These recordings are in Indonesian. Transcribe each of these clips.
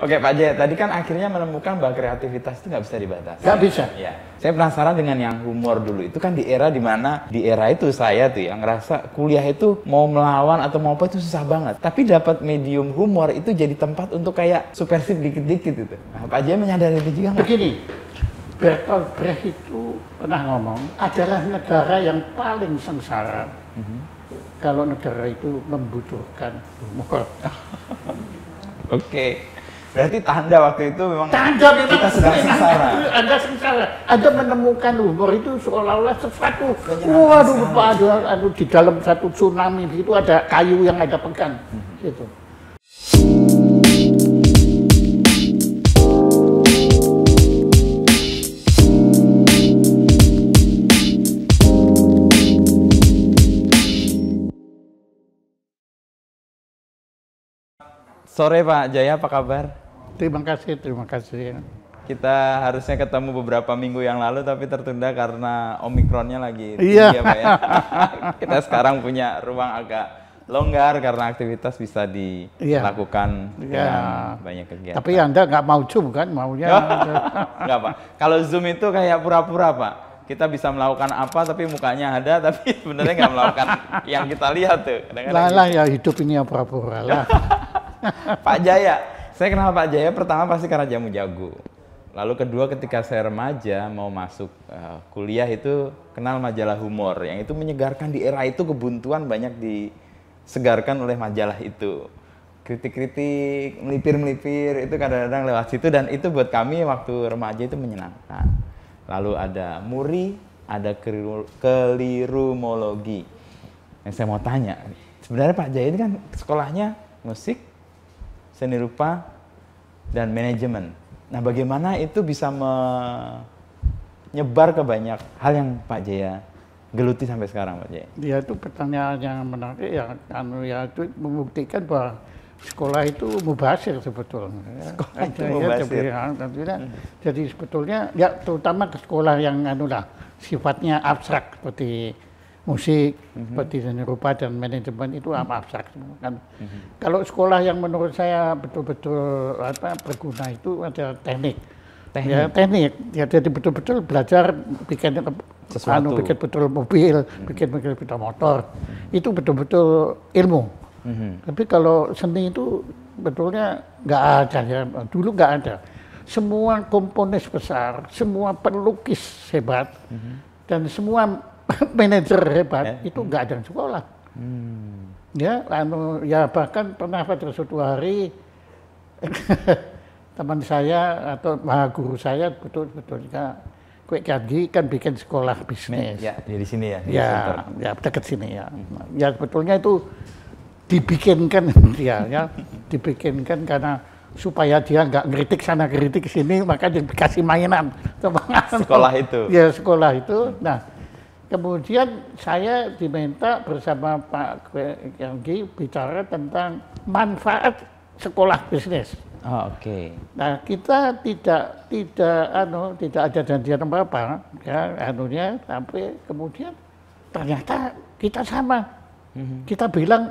Oke Pak Jaya, tadi kan akhirnya menemukan bahwa kreativitas itu nggak bisa dibatasi. Nggak bisa. Ya. Saya penasaran dengan yang humor dulu. Itu kan di era dimana di era itu saya tuh yang ngerasa kuliah itu mau melawan atau mau apa itu susah banget. Tapi dapat medium humor itu jadi tempat untuk kayak supersif dikit-dikit itu. Nah, Pak Jaya menyadari itu juga nggak? Begini, Bertolt Brecht itu pernah ngomong adalah negara yang paling sengsara mm -hmm. kalau negara itu membutuhkan humor. Oke. okay. Berarti tanda waktu itu memang tanda memang sedang sengsara. Anda sengsara. Anda menemukan humor itu seolah-olah sesuatu. Waduh, ada, aduh, di dalam satu tsunami itu ada kayu yang ada pegang. Hmm. Gitu. Sore Pak Jaya, apa kabar? Terima kasih, terima kasih. Kita harusnya ketemu beberapa minggu yang lalu tapi tertunda karena omikronnya lagi tinggi iya. ya Pak ya. Kita sekarang punya ruang agak longgar karena aktivitas bisa iya. dilakukan iya. dengan banyak kegiatan. Tapi Anda nggak mau Zoom kan? Maunya nggak Pak. Kalau Zoom itu kayak pura-pura Pak. Kita bisa melakukan apa tapi mukanya ada tapi sebenarnya nggak melakukan yang kita lihat tuh. Kadang -kadang lah, gitu. ya hidup ini yang pura-pura lah. Pak Jaya. Saya kenal Pak Jaya pertama pasti karena jamu jago. Lalu kedua ketika saya remaja mau masuk uh, kuliah itu kenal majalah humor yang itu menyegarkan di era itu kebuntuan banyak disegarkan oleh majalah itu. Kritik-kritik, melipir-melipir itu kadang-kadang lewat situ dan itu buat kami waktu remaja itu menyenangkan. Lalu ada muri, ada keliru, kelirumologi. Yang saya mau tanya, sebenarnya Pak Jaya ini kan sekolahnya musik, seni rupa, dan manajemen. Nah, bagaimana itu bisa menyebar ke banyak hal yang Pak Jaya geluti sampai sekarang, Pak Jaya? Ya, itu pertanyaan yang menarik ya, anu ya itu membuktikan bahwa sekolah itu mubasir sebetulnya. Ya, sekolah itu ya, mubasir. Ya, tentunya, hmm. Jadi sebetulnya ya terutama ke sekolah yang anu lah sifatnya abstrak seperti musik mm-hmm. seperti seni rupa dan manajemen itu mm-hmm. abstrak kan. Mm-hmm. Kalau sekolah yang menurut saya betul-betul apa berguna itu adalah teknik. Teknik. Ya, teknik. Ya, jadi betul-betul belajar bikin Sesuatu. anu bikin betul mobil, mm-hmm. bikin mobil betul motor. Mm-hmm. Itu betul-betul ilmu. Mm-hmm. Tapi kalau seni itu betulnya nggak ada ya. Dulu nggak ada. Semua komponis besar, semua pelukis hebat, mm-hmm. dan semua manajer hebat eh. itu nggak ada yang sekolah. Hmm. Ya, lalu, ya bahkan pernah pada suatu hari teman saya atau guru saya betul-betul Kue kaki kan bikin sekolah bisnis. Ya, di sini ya. Di ya, center. ya dekat sini ya. Hmm. Ya sebetulnya itu dibikinkan dia ya, ya, dibikinkan karena supaya dia nggak kritik sana kritik sini maka dikasih mainan sekolah itu. Ya sekolah itu. Nah, Kemudian saya diminta bersama Pak Yonggi bicara tentang manfaat sekolah bisnis. Oh, Oke. Okay. Nah kita tidak tidak anu tidak ada janjian apa apa ya anunya tapi kemudian ternyata kita sama. Mm -hmm. Kita bilang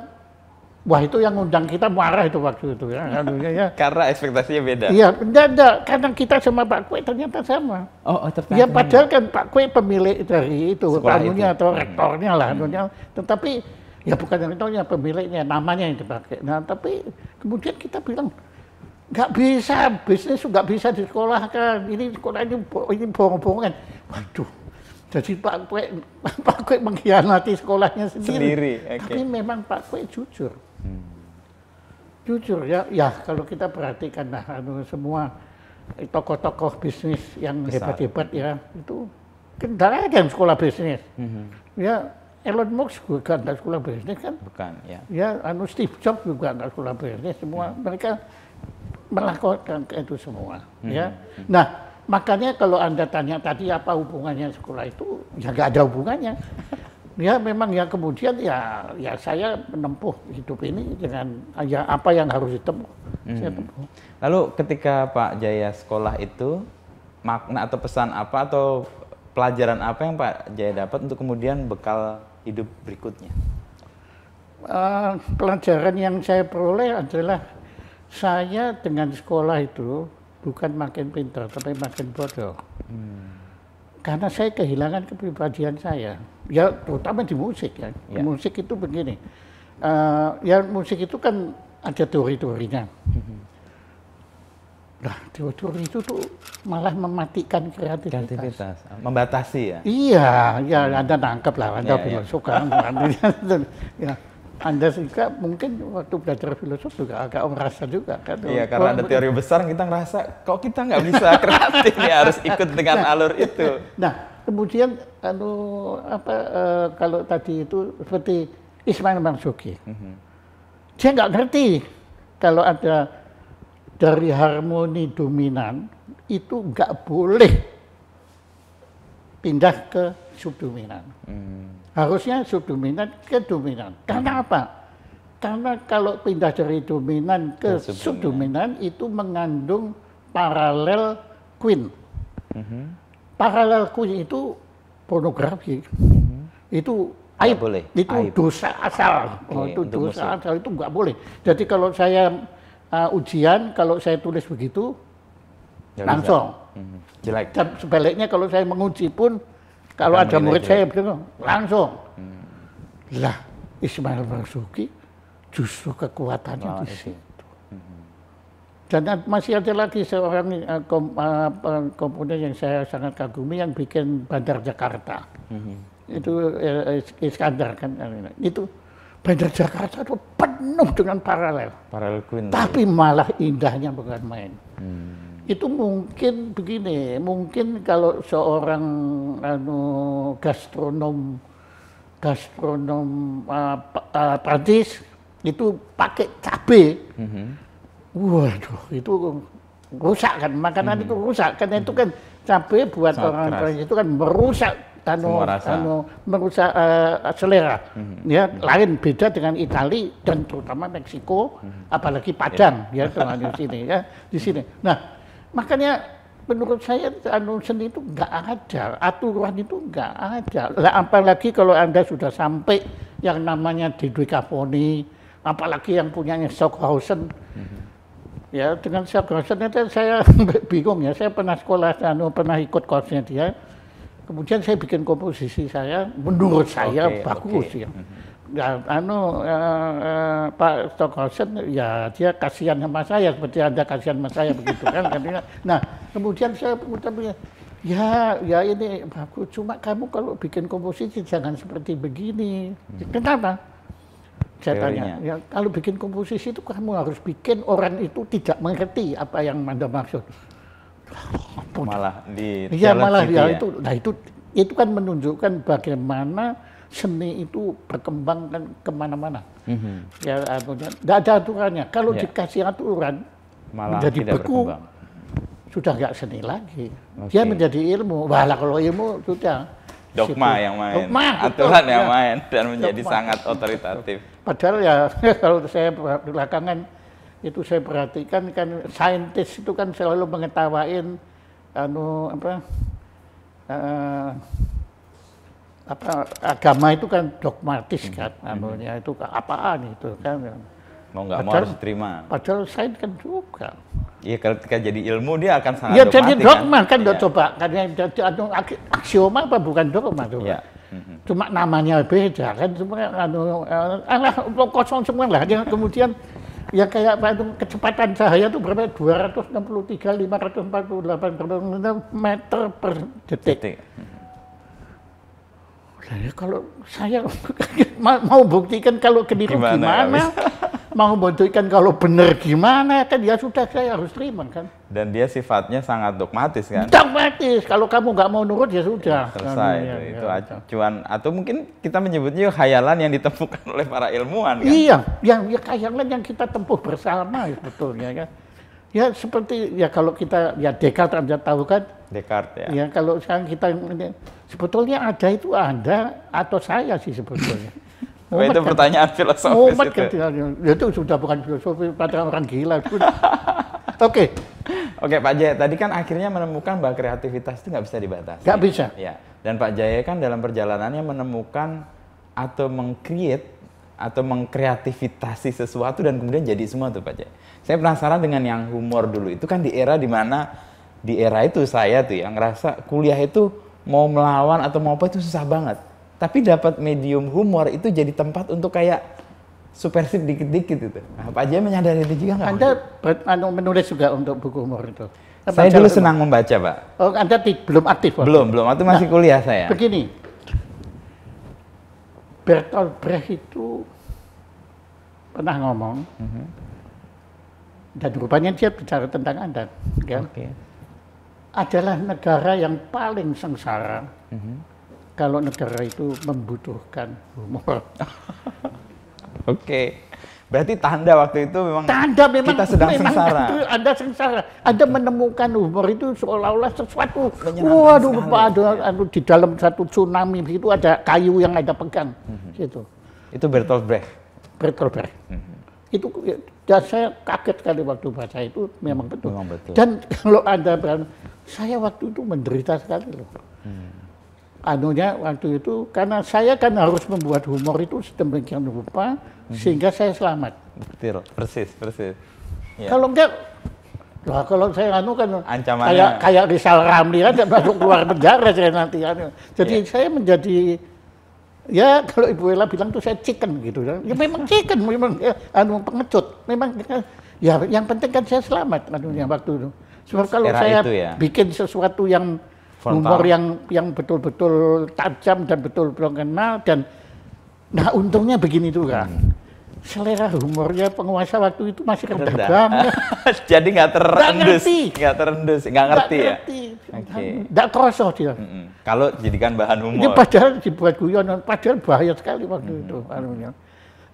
Wah itu yang undang kita marah itu waktu itu ya. Ya, ya. Karena ekspektasinya beda. Iya, enggak, enggak. Karena kita sama Pak Kue ternyata sama. Oh, oh ternyata. Ya padahal kan Pak Kue pemilik dari itu, tanunya atau hmm. rektornya lah. Hmm. Tetapi ya bukan rektornya, pemiliknya, namanya yang dipakai. Nah tapi kemudian kita bilang, nggak bisa, bisnis juga bisa di sekolah disekolahkan. Ini sekolah ini, ini bohong-bohongan. Waduh, jadi Pak Kue, Pak Kue mengkhianati sekolahnya sendiri. sendiri okay. Tapi memang Pak Kue jujur jujur ya, ya kalau kita perhatikan nah anu semua tokoh-tokoh bisnis yang hebat-hebat ya itu kendala ada yang sekolah bisnis. Mm-hmm. Ya Elon Musk juga ada sekolah bisnis kan? Bukan, ya. Ya anu Steve Jobs juga ada sekolah bisnis. Semua mm-hmm. mereka melakukan itu semua. Mm-hmm. Ya. Mhm. Nah makanya kalau anda tanya tadi apa hubungannya sekolah itu, ya nggak ada hubungannya ya memang ya kemudian ya ya saya menempuh hidup ini dengan ya apa yang harus ditempuh. Hmm. Saya tempuh. Lalu ketika Pak Jaya sekolah itu makna atau pesan apa atau pelajaran apa yang Pak Jaya dapat untuk kemudian bekal hidup berikutnya? Uh, pelajaran yang saya peroleh adalah saya dengan sekolah itu bukan makin pintar tapi makin bodoh. Hmm karena saya kehilangan kepribadian saya. Ya terutama di musik ya. ya. Musik itu begini. Uh, ya musik itu kan ada teori-teorinya. Nah, teori-teori itu tuh malah mematikan kreativitas. kreativitas. Membatasi ya? Iya, ya hmm. Anda nangkep lah, Anda ya, filosof ya. ya. Anda juga mungkin waktu belajar filosof juga agak merasa juga kan. Iya, karena ada teori besar kita ngerasa kok kita nggak bisa kreatif ya harus ikut dengan nah, alur itu. Nah, kemudian anu apa eh, kalau tadi itu seperti Ismail Marzuki. Mm -hmm. Dia nggak ngerti kalau ada dari harmoni dominan itu nggak boleh pindah ke subdominan. Mm harusnya subdominan ke dominan. Karena apa? Karena kalau pindah dari dominan ke subdominan, subdominan itu mengandung paralel queen. Mm -hmm. Paralel queen itu pornografi. Mm -hmm. Itu aib. boleh. Itu aib. dosa asal. Okay, oh, itu dosa musuh. asal itu nggak boleh. Jadi kalau saya uh, ujian, kalau saya tulis begitu, ya, langsung. Mm -hmm. Jelek. Dan sebaliknya kalau saya menguji pun kalau kan ada murid saya begitu, langsung. Hmm. Lah, Ismail Marzuki justru kekuatannya oh, di situ. Hmm. Dan masih ada lagi seorang kom, komponen yang saya sangat kagumi yang bikin Bandar Jakarta. Hmm. Itu ya, Iskandar kan. Itu Bandar Jakarta itu penuh dengan paralel. Paralel Queen. Tapi malah indahnya bukan main. Hmm itu mungkin begini, mungkin kalau seorang anu gastronom gastronom uh, uh, eh, Prancis itu pakai cabe, mm -hmm. waduh itu rusak kan makanan mm -hmm. itu rusak karena mm -hmm. itu kan mm-hmm. cabe buat Sangat orang Prancis itu kan merusak anu anu merusak uh, selera, mm -hmm. ya mm -hmm. lain beda dengan Italia dan terutama Meksiko, mm -hmm. apalagi Padang yeah. ya di sini ya di sini. Mm-hmm. Nah Makanya menurut saya anu seni itu nggak ada, aturan itu nggak ada. Lah, apalagi kalau Anda sudah sampai yang namanya di Kaponi, apalagi yang punyanya Stockhausen. Mm-hmm. Ya, dengan Stockhausen itu saya bingung ya, saya pernah sekolah, anu, pernah ikut kursnya dia. Kemudian saya bikin komposisi saya, menurut oh, saya okay, bagus okay. ya. Mm-hmm ya anu ya, ya, Pak Stockhausen ya dia kasihan sama saya seperti Anda kasihan sama saya begitu kan, kan ya. Nah, kemudian saya mengucapkan ya ya ini aku cuma kamu kalau bikin komposisi jangan seperti begini. Hmm. Kenapa? Saya tanya, ya, kalau bikin komposisi itu kamu harus bikin orang itu tidak mengerti apa yang Anda maksud. Malah di ya malah gitu ya, ya itu nah itu itu kan menunjukkan bagaimana seni itu berkembang kan kemana-mana. Mm-hmm. Ya, tidak ada aturannya. Kalau yeah. dikasih aturan, Malah menjadi tidak beku, berkembang. sudah nggak seni lagi. Okay. Dia menjadi ilmu. Walah kalau ilmu sudah. Dogma situ. yang main, dogma, aturan itu, yang ya. main, dan menjadi dogma. sangat otoritatif. Padahal ya kalau saya belakangan itu saya perhatikan kan saintis itu kan selalu mengetawain anu apa uh, apa agama itu kan dogmatis hmm. kan hmm. anunya hmm. itu apaan itu kan mau nggak mau harus terima padahal sains kan juga Iya ketika jadi ilmu dia akan sangat ya, jadi dogma kan, kan ya. coba karena jadi anu, aksioma apa bukan dogma tuh ya. hmm Cuma namanya beda kan semua, anu eh, alah kosong semua lah. Ya, kemudian ya kayak apa itu kecepatan cahaya itu berapa 263 548 meter per detik. detik. Hmm saya kalau saya mau buktikan kalau keliru gimana, gimana mau buktikan kalau benar gimana kan ya sudah saya harus terima kan dan dia sifatnya sangat dogmatis kan dogmatis kalau kamu nggak mau nurut ya sudah ya, selesai iya, itu, ya, itu ya, acuan atau mungkin kita menyebutnya khayalan yang ditemukan oleh para ilmuwan kan? iya yang ya khayalan yang kita tempuh bersama sebetulnya kan Ya seperti ya kalau kita ya Descartes Anda tahu kan? Descartes ya. Ya kalau sekarang kita sebetulnya ada itu ada atau saya sih sebetulnya. Oh, itu kan? pertanyaan filosofis Umat kan itu. Kan, ya, itu sudah bukan filosofi, padahal orang gila. Oke. Oke okay, Pak Jaya, tadi kan akhirnya menemukan bahwa kreativitas itu nggak bisa dibatasi. Nggak bisa. Ya. Dan Pak Jaya kan dalam perjalanannya menemukan atau meng-create atau mengkreativitasi sesuatu dan kemudian jadi semua tuh Pak Cek. Saya penasaran dengan yang humor dulu. Itu kan di era dimana di era itu saya tuh yang ngerasa kuliah itu mau melawan atau mau apa itu susah banget. Tapi dapat medium humor itu jadi tempat untuk kayak supersif dikit-dikit itu. Nah, Pak Jaya menyadari itu juga nggak? Anda anu menulis juga untuk buku humor itu. saya dulu senang membaca, Pak. Oh, Anda belum aktif? belum, belum. Itu masih nah, kuliah saya. Begini, Bertolt Brecht itu pernah ngomong mm -hmm. dan rupanya dia bicara tentang Anda, ya okay. adalah negara yang paling sengsara mm -hmm. kalau negara itu membutuhkan humor oke okay. Berarti tanda waktu itu memang tanda memang kita sedang memang sengsara. Anda sengsara. Anda menemukan humor itu seolah-olah sesuatu. Waduh, ada, ada iya. anu di dalam satu tsunami itu ada kayu yang ada pegang. Mm-hmm. Gitu. Itu Bertolt Brecht. Bertolt Brecht. hmm Itu ya, dan saya kaget kali waktu baca itu memang mhm, betul. Memang betul. Dan kalau ada berani, saya waktu itu menderita sekali loh. Hmm. anunya waktu itu karena saya kan harus membuat humor itu sedemikian rupa Mm-hmm. sehingga saya selamat. Betul, persis, persis. Ya. Kalau enggak, loh kalau saya anu kan Ancamannya. kayak kayak Rizal Ramli kan masuk keluar penjara saya nanti anu. Jadi ya. saya menjadi ya kalau Ibu Ella bilang tuh saya chicken gitu kan. Ya memang chicken, memang ya, anu pengecut. Memang ya yang penting kan saya selamat anu yang waktu itu. Sebab kalau Era saya itu ya. bikin sesuatu yang nomor yang yang betul-betul tajam dan betul-betul kenal dan nah untungnya begini juga. Hmm selera humornya penguasa waktu itu masih rendah, rendah. banget. Jadi nggak terendus, nggak terendus, nggak ngerti, ya? ngerti ya. Oke. Nggak kerasa dia. Mm hmm Kalau jadikan bahan humor. Ini padahal dibuat guyonan, padahal bahaya sekali waktu mm -hmm. itu anunya.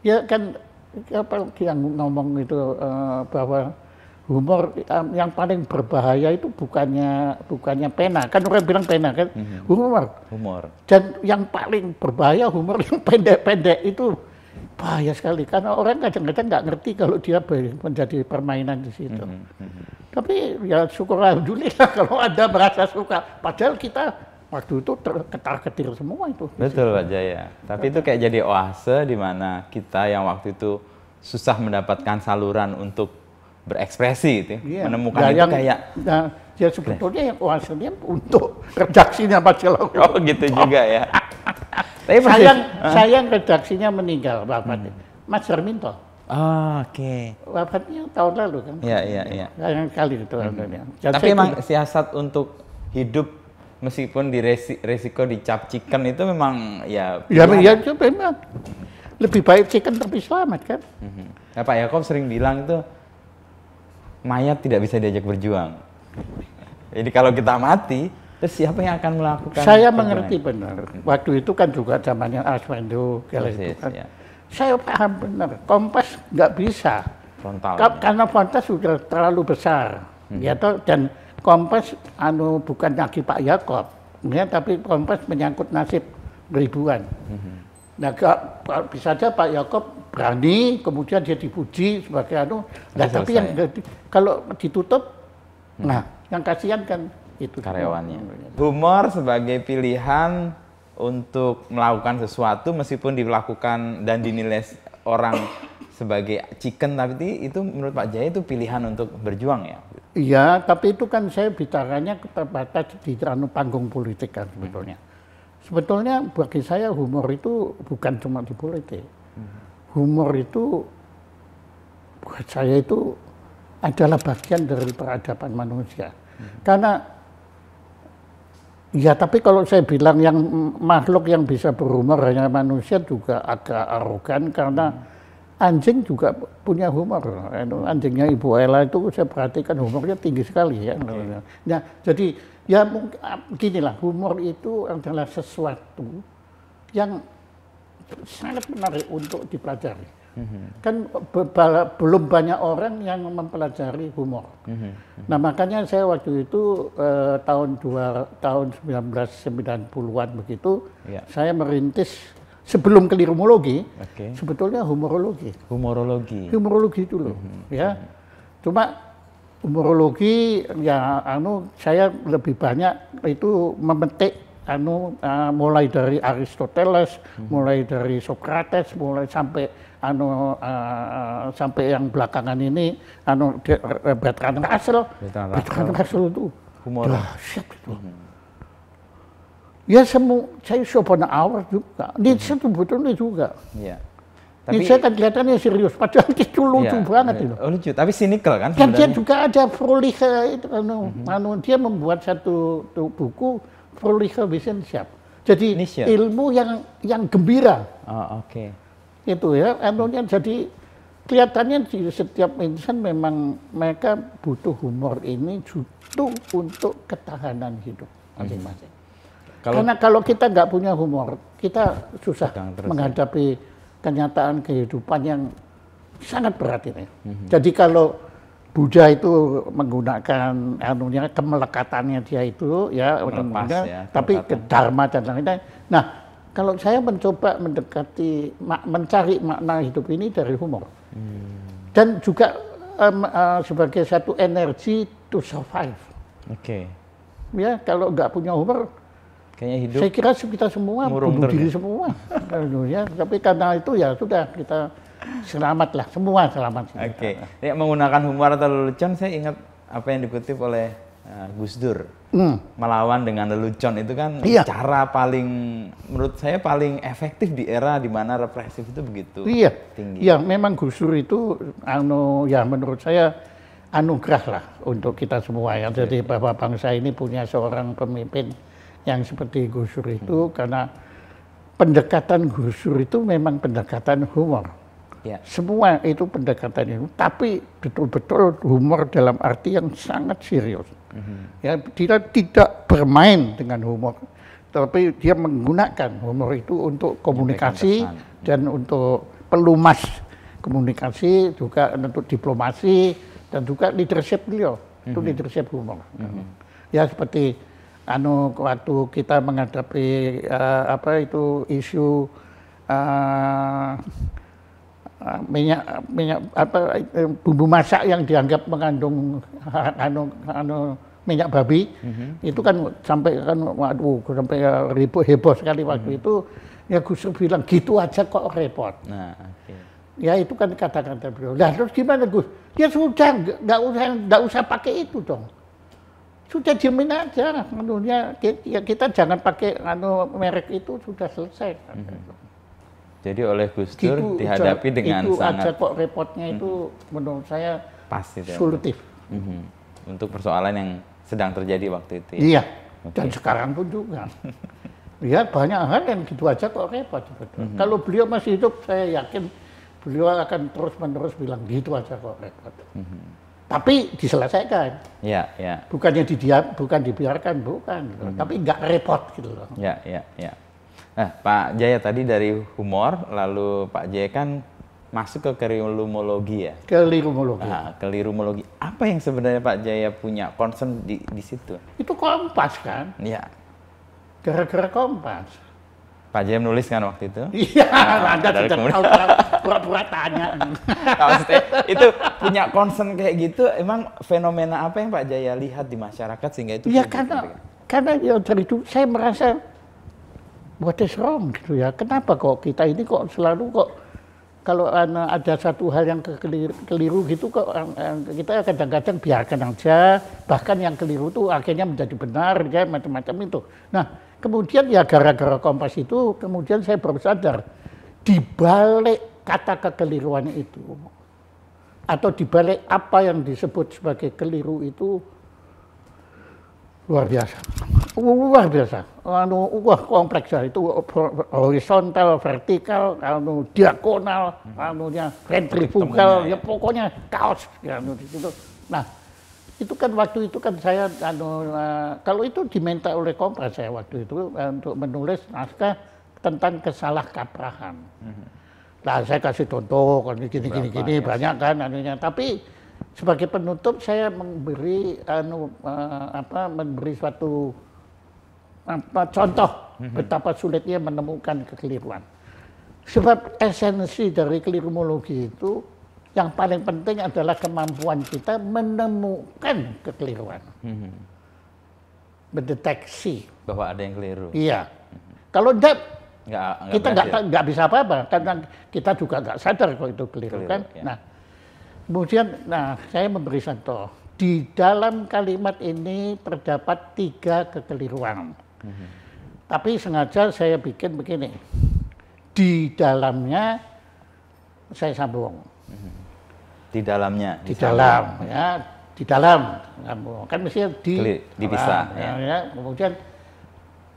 Ya kan apa yang ngomong itu uh, bahwa humor um, yang paling berbahaya itu bukannya bukannya pena kan orang bilang pena kan mm -hmm. humor humor dan yang paling berbahaya humor yang pendek-pendek itu bahaya sekali karena orang kadang-kadang nggak ngerti kalau dia menjadi permainan di situ. Mm -hmm. Tapi ya syukur alhamdulillah kalau ada merasa suka. Padahal kita waktu itu ketar-ketir semua itu. Betul Pak Jaya. Tapi itu kayak jadi oase di mana kita yang waktu itu susah mendapatkan saluran untuk berekspresi gitu, ya, iya. menemukan nah, itu yang, kayak nah, ya sebetulnya yang oase untuk redaksinya majalah. Oh gitu juga ya. Tapi sayang, uh. Ah. sayang redaksinya meninggal bapak. Hmm. Mas Jarminto. Oh, ah, Oke. Okay. Wafatnya tahun lalu kan? Iya iya iya. Sayang sekali itu hmm. ya. Tapi emang itu, siasat untuk hidup meskipun di resi, resiko chicken itu memang ya. Ya, ya itu memang lebih baik chicken tapi selamat kan. Mm-hmm. Ya, Pak Yakob sering bilang itu mayat tidak bisa diajak berjuang. Jadi kalau kita mati, Terus siapa yang akan melakukan? Saya mengerti benar. Waktu itu kan juga zamannya Aswendo, kalau itu kan. Ya. Saya paham benar. Kompas nggak bisa. Frontal. Karena Kompas sudah terlalu besar. Hmm. Ya toh dan Kompas anu bukan lagi Pak Yakob, ya, tapi Kompas menyangkut nasib ribuan. Hmm. Nah, gak, bisa saja Pak Yakob berani, kemudian dia dipuji sebagai anu. Nah, tapi yang kalau ditutup, hmm. nah yang kasihan kan itu karyawannya. Humor sebagai pilihan untuk melakukan sesuatu meskipun dilakukan dan dinilai orang sebagai chicken tapi itu menurut Pak Jaya itu pilihan untuk berjuang ya. Iya, tapi itu kan saya bicaranya terbatas di anu panggung politik kan sebetulnya. Sebetulnya bagi saya humor itu bukan cuma di politik. Humor itu buat saya itu adalah bagian dari peradaban manusia. Karena Ya, tapi kalau saya bilang yang makhluk yang bisa berhumor hanya manusia juga agak arogan karena anjing juga punya humor. Anu, anjingnya Ibu Ella itu saya perhatikan humornya tinggi sekali ya. Okay. Nah, ya, jadi ya ah, ginilah humor itu adalah sesuatu yang sangat menarik untuk dipelajari hmm Kan be- belum banyak orang yang mempelajari humor. Mm-hmm. Nah makanya saya waktu itu eh, tahun dua, tahun 1990-an begitu, yeah. saya merintis sebelum kelirumologi, okay. sebetulnya humorologi. Humorologi. Humorologi dulu, mm-hmm. ya. Cuma humorologi ya anu saya lebih banyak itu memetik anu uh, mulai dari Aristoteles, hmm. mulai dari Socrates, mulai sampai anu uh, sampai yang belakangan ini anu de, Bertrand Russell. Bertrand Russell, Bertrand Russell itu humor. Dahsyat itu. Hmm. Ya semua saya Schopenhauer juga, Nietzsche hmm. itu betulnya juga. Yeah. Tapi, saya kan kelihatannya serius, padahal itu lucu iya, banget iya. itu. Oh, lucu, tapi sinikal kan sebenarnya. dia juga ada Frolich, anu, mm -hmm. anu, dia membuat satu buku prolifer vision siap. Jadi ilmu yang yang gembira. Oh, oke. Okay. Itu ya, Emangnya jadi kelihatannya di setiap insan memang mereka butuh humor ini justru untuk ketahanan hidup hmm. masing-masing. Kalau, Karena kalau kita nggak punya humor, kita susah ya. menghadapi kenyataan kehidupan yang sangat berat ini. -hmm. Jadi kalau Buddha itu menggunakan anunya kemelekatannya dia itu ya, Melepas, ya tapi ke dharma dan lain-lain. Nah, nah kalau saya mencoba mendekati mencari makna hidup ini dari humor. Hmm. Dan juga um, uh, sebagai satu energi to survive. Oke. Okay. Ya, kalau nggak punya humor kayaknya hidup Saya kira kita semua bunuh diri ya. semua. ya, tapi karena itu ya sudah kita selamat lah semua selamat. Oke. Okay. Ya, menggunakan humor atau lelucon saya ingat apa yang dikutip oleh uh, Gus Dur. Hmm. Melawan dengan lelucon itu kan iya. cara paling menurut saya paling efektif di era di mana represif itu begitu iya. tinggi. Iya, memang Gus Dur itu anu ya menurut saya anugerah lah untuk kita semua ya. Jadi bapak bangsa ini punya seorang pemimpin yang seperti Gus Dur itu hmm. karena pendekatan Gus Dur itu memang pendekatan humor Ya. Semua itu pendekatan itu, tapi betul-betul humor dalam arti yang sangat serius. Mm -hmm. Ya, dia tidak bermain dengan humor, tapi dia menggunakan humor itu untuk komunikasi dan untuk pelumas komunikasi juga untuk diplomasi dan juga leadership beliau. Mm -hmm. Itu mhm. leadership humor. Mm -hmm. Ya seperti anu waktu kita menghadapi uh, apa itu isu uh, Ah, minyak minyak apa eh, bumbu masak yang dianggap mengandung anu anu minyak babi mm-hmm. itu kan sampai kan waduh sampai ribut heboh sekali waktu mm-hmm. itu ya Gus bilang gitu aja kok repot. Nah, okay. Ya itu kan kata-kata beliau. Lah terus gimana Gus? Ya sudah nggak usah nggak usah pakai itu dong. Sudah diamin aja. Anunya ya kita jangan pakai anu merek itu sudah selesai. Mm-hmm. Jadi oleh Gus gitu, Dur itu, dihadapi dengan itu sangat... aja kok repotnya itu hmm. menurut saya Pasti, ya, solutif. Hmm. Untuk persoalan yang sedang terjadi waktu itu. Ya? Iya, okay. dan sekarang pun juga. ya banyak hal yang gitu aja kok repot. Sebetulnya. Hmm. Kalau beliau masih hidup, saya yakin beliau akan terus-menerus bilang gitu aja kok repot. Hmm. Tapi diselesaikan. Ya, ya. Bukannya didiam, bukan dibiarkan, bukan. mm Hmm. Tapi nggak repot gitu loh. Ya, ya, ya. Nah, Pak Jaya tadi dari humor, lalu Pak Jaya kan masuk ke kerumologi ya. Kelirumologi. Nah, kelirumologi. Apa yang sebenarnya Pak Jaya punya concern di, di situ? Itu kompas kan? Iya. Gara-gara kompas. Pak Jaya menulis kan waktu itu? Iya, nah, Anda sudah kemudian. pura-pura tanya. Nah, itu punya concern kayak gitu, emang fenomena apa yang Pak Jaya lihat di masyarakat sehingga itu? Iya, karena, karena ya dari itu saya merasa what is wrong gitu ya. Kenapa kok kita ini kok selalu kok kalau ada satu hal yang keliru, keliru gitu kok eh, eh, kita kadang-kadang biarkan aja bahkan yang keliru tuh akhirnya menjadi benar ya macam-macam itu. Nah kemudian ya gara-gara kompas itu kemudian saya baru sadar di balik kata kekeliruan itu atau dibalik apa yang disebut sebagai keliru itu luar biasa luar biasa anu wah kompleks ya itu horizontal vertikal anu diagonal hmm. anunya ventrifugal ya pokoknya kaos ya anu di nah itu kan waktu itu kan saya anu eh, kalau itu diminta oleh kompres saya waktu itu eh, untuk menulis naskah tentang kesalahkaprahan. Mm -hmm. Nah saya kasih contoh kan gini gini gini banyak ya? kan anunya tapi sebagai penutup saya memberi anu uh, apa memberi suatu apa contoh mhm. betapa sulitnya menemukan kekeliruan. Sebab esensi dari kelirumologi itu yang paling penting adalah kemampuan kita menemukan kekeliruan. Mhm. Mendeteksi bahwa ada yang keliru. Iya. Mhm. Kalau tidak kita nggak nggak bisa apa-apa karena kita juga nggak sadar kalau itu keliru, keliru kan. Ya. Nah, Kemudian, nah saya memberi contoh. Di dalam kalimat ini terdapat tiga kekeliruan. Mm -hmm. Tapi sengaja saya bikin begini. Di dalamnya saya sambung. Mm -hmm. Di dalamnya? Di disambung. dalam, ya. Di dalam. Sambung. Kan mestinya di... Kelir, ya. ya. ya. Kemudian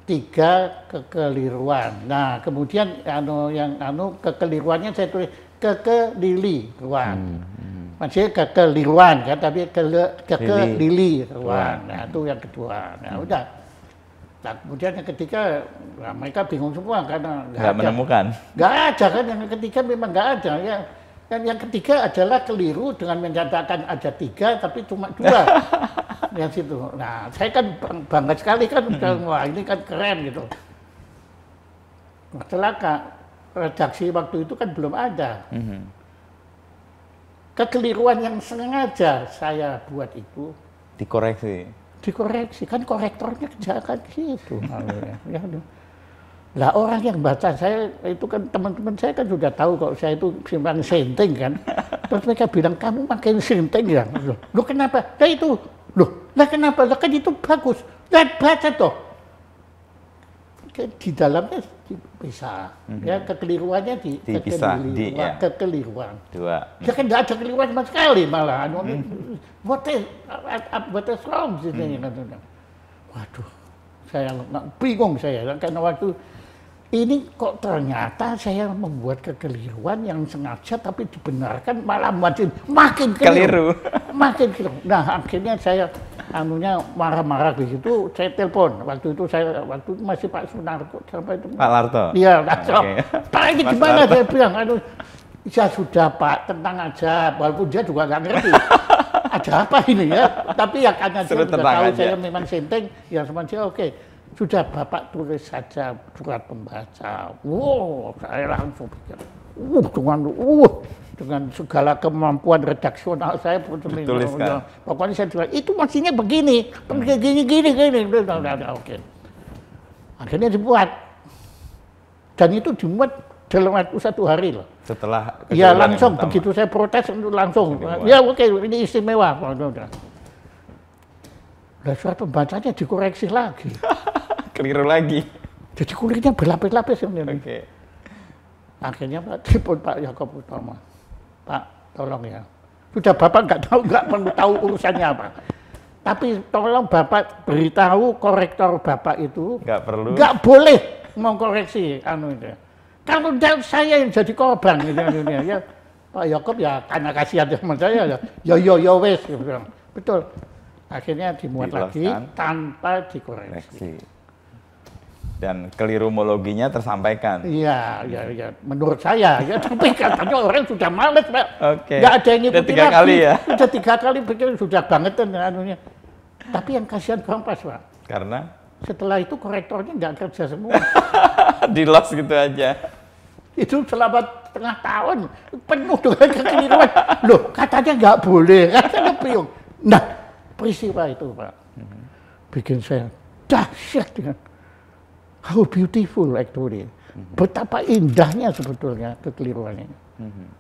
tiga kekeliruan. Nah, kemudian anu yang anu kekeliruannya saya tulis kekeliruan. Mm hmm masih kekeliruan kan tapi ke ke lili ruan nah itu yang kedua nah hmm. udah nah kemudian yang ketiga nah, mereka bingung semua karena nggak menemukan nggak ada kan yang ketiga memang nggak ada ya dan yang ketiga adalah keliru dengan menyatakan ada tiga tapi cuma dua yang situ nah saya kan bangga sekali kan hmm. Kan, wah ini kan keren gitu celaka redaksi waktu itu kan belum ada hmm kekeliruan yang sengaja saya buat itu dikoreksi dikoreksi kan korektornya kejahatan gitu ya, ya, lah orang yang baca saya itu kan teman-teman saya kan sudah tahu kalau saya itu simpan senting kan terus mereka bilang kamu makin senting ya Lo kenapa nah itu lo. lah kenapa lah kan itu bagus lah baca toh di dalamnya bisa mm-hmm. ya kekeliruannya di, Dipisah, kekeliruan, di ya. kekeliruan dua ya kan tidak ada keliruan sama sekali malah mm-hmm. what is what is wrong mm-hmm. waduh saya nggak bingung saya karena waktu ini kok ternyata saya membuat kekeliruan yang sengaja tapi dibenarkan malah makin makin keliru, keliru. makin keliru. Nah akhirnya saya anunya marah-marah di situ. saya telepon waktu itu saya waktu itu masih Pak Sunarko siapa itu Pak Larto. Iya, ah, Larto. Okay. Pak ini gimana saya bilang, aduh ya sudah Pak tenang aja, walaupun dia juga nggak ngerti. ada apa ini ya? tapi ya karena dia sudah tahu saya memang senteng, ya semuanya oke. Okay sudah Bapak tulis saja surat pembaca. Wow, saya langsung pikir. Uh, dengan uh, dengan segala kemampuan redaksional saya pun Dituliskan. pokoknya saya tulis itu maksudnya begini begini, hmm. gini gini gini gitu, gitu, gitu, oke akhirnya dibuat dan itu dibuat dalam waktu satu hari loh setelah ya langsung begitu saya protes langsung ya oke ini istimewa lah surat pembacanya dikoreksi lagi. Keliru lagi. Jadi kulitnya berlapis-lapis sebenarnya. Oke. Okay. Akhirnya Pak Tripun Pak Yakob Utama. Pak, tolong ya. Sudah Bapak nggak tahu, nggak perlu tahu urusannya apa. Tapi tolong Bapak beritahu korektor Bapak itu nggak perlu, nggak boleh mau koreksi anu itu. Kalau tidak saya yang jadi korban gitu, gitu, gitu ya. Pak Yakob ya karena kasihan sama saya ya. Yo ya, yo ya, yo ya, wes, gitu. betul akhirnya dimuat lagi tanpa dikoreksi. Dan kelirumologinya tersampaikan. Iya, iya, iya. Menurut saya, ya, tapi katanya orang sudah males, Pak. Oke. Okay. ada yang ngikutin tiga lagi. kali ya? Sudah tiga kali pikir sudah banget dan anunya. Tapi yang kasihan pas, Pak. Karena? Setelah itu korektornya nggak kerja semua. Di loss gitu aja. Itu selama setengah tahun penuh dengan kekeliruan. Loh, katanya nggak boleh, katanya piung. Nah, peristiwa itu Pak. Bikin saya dahsyat dengan how beautiful actually. Hmm. Betapa indahnya sebetulnya kekeliruan ini. Hmm.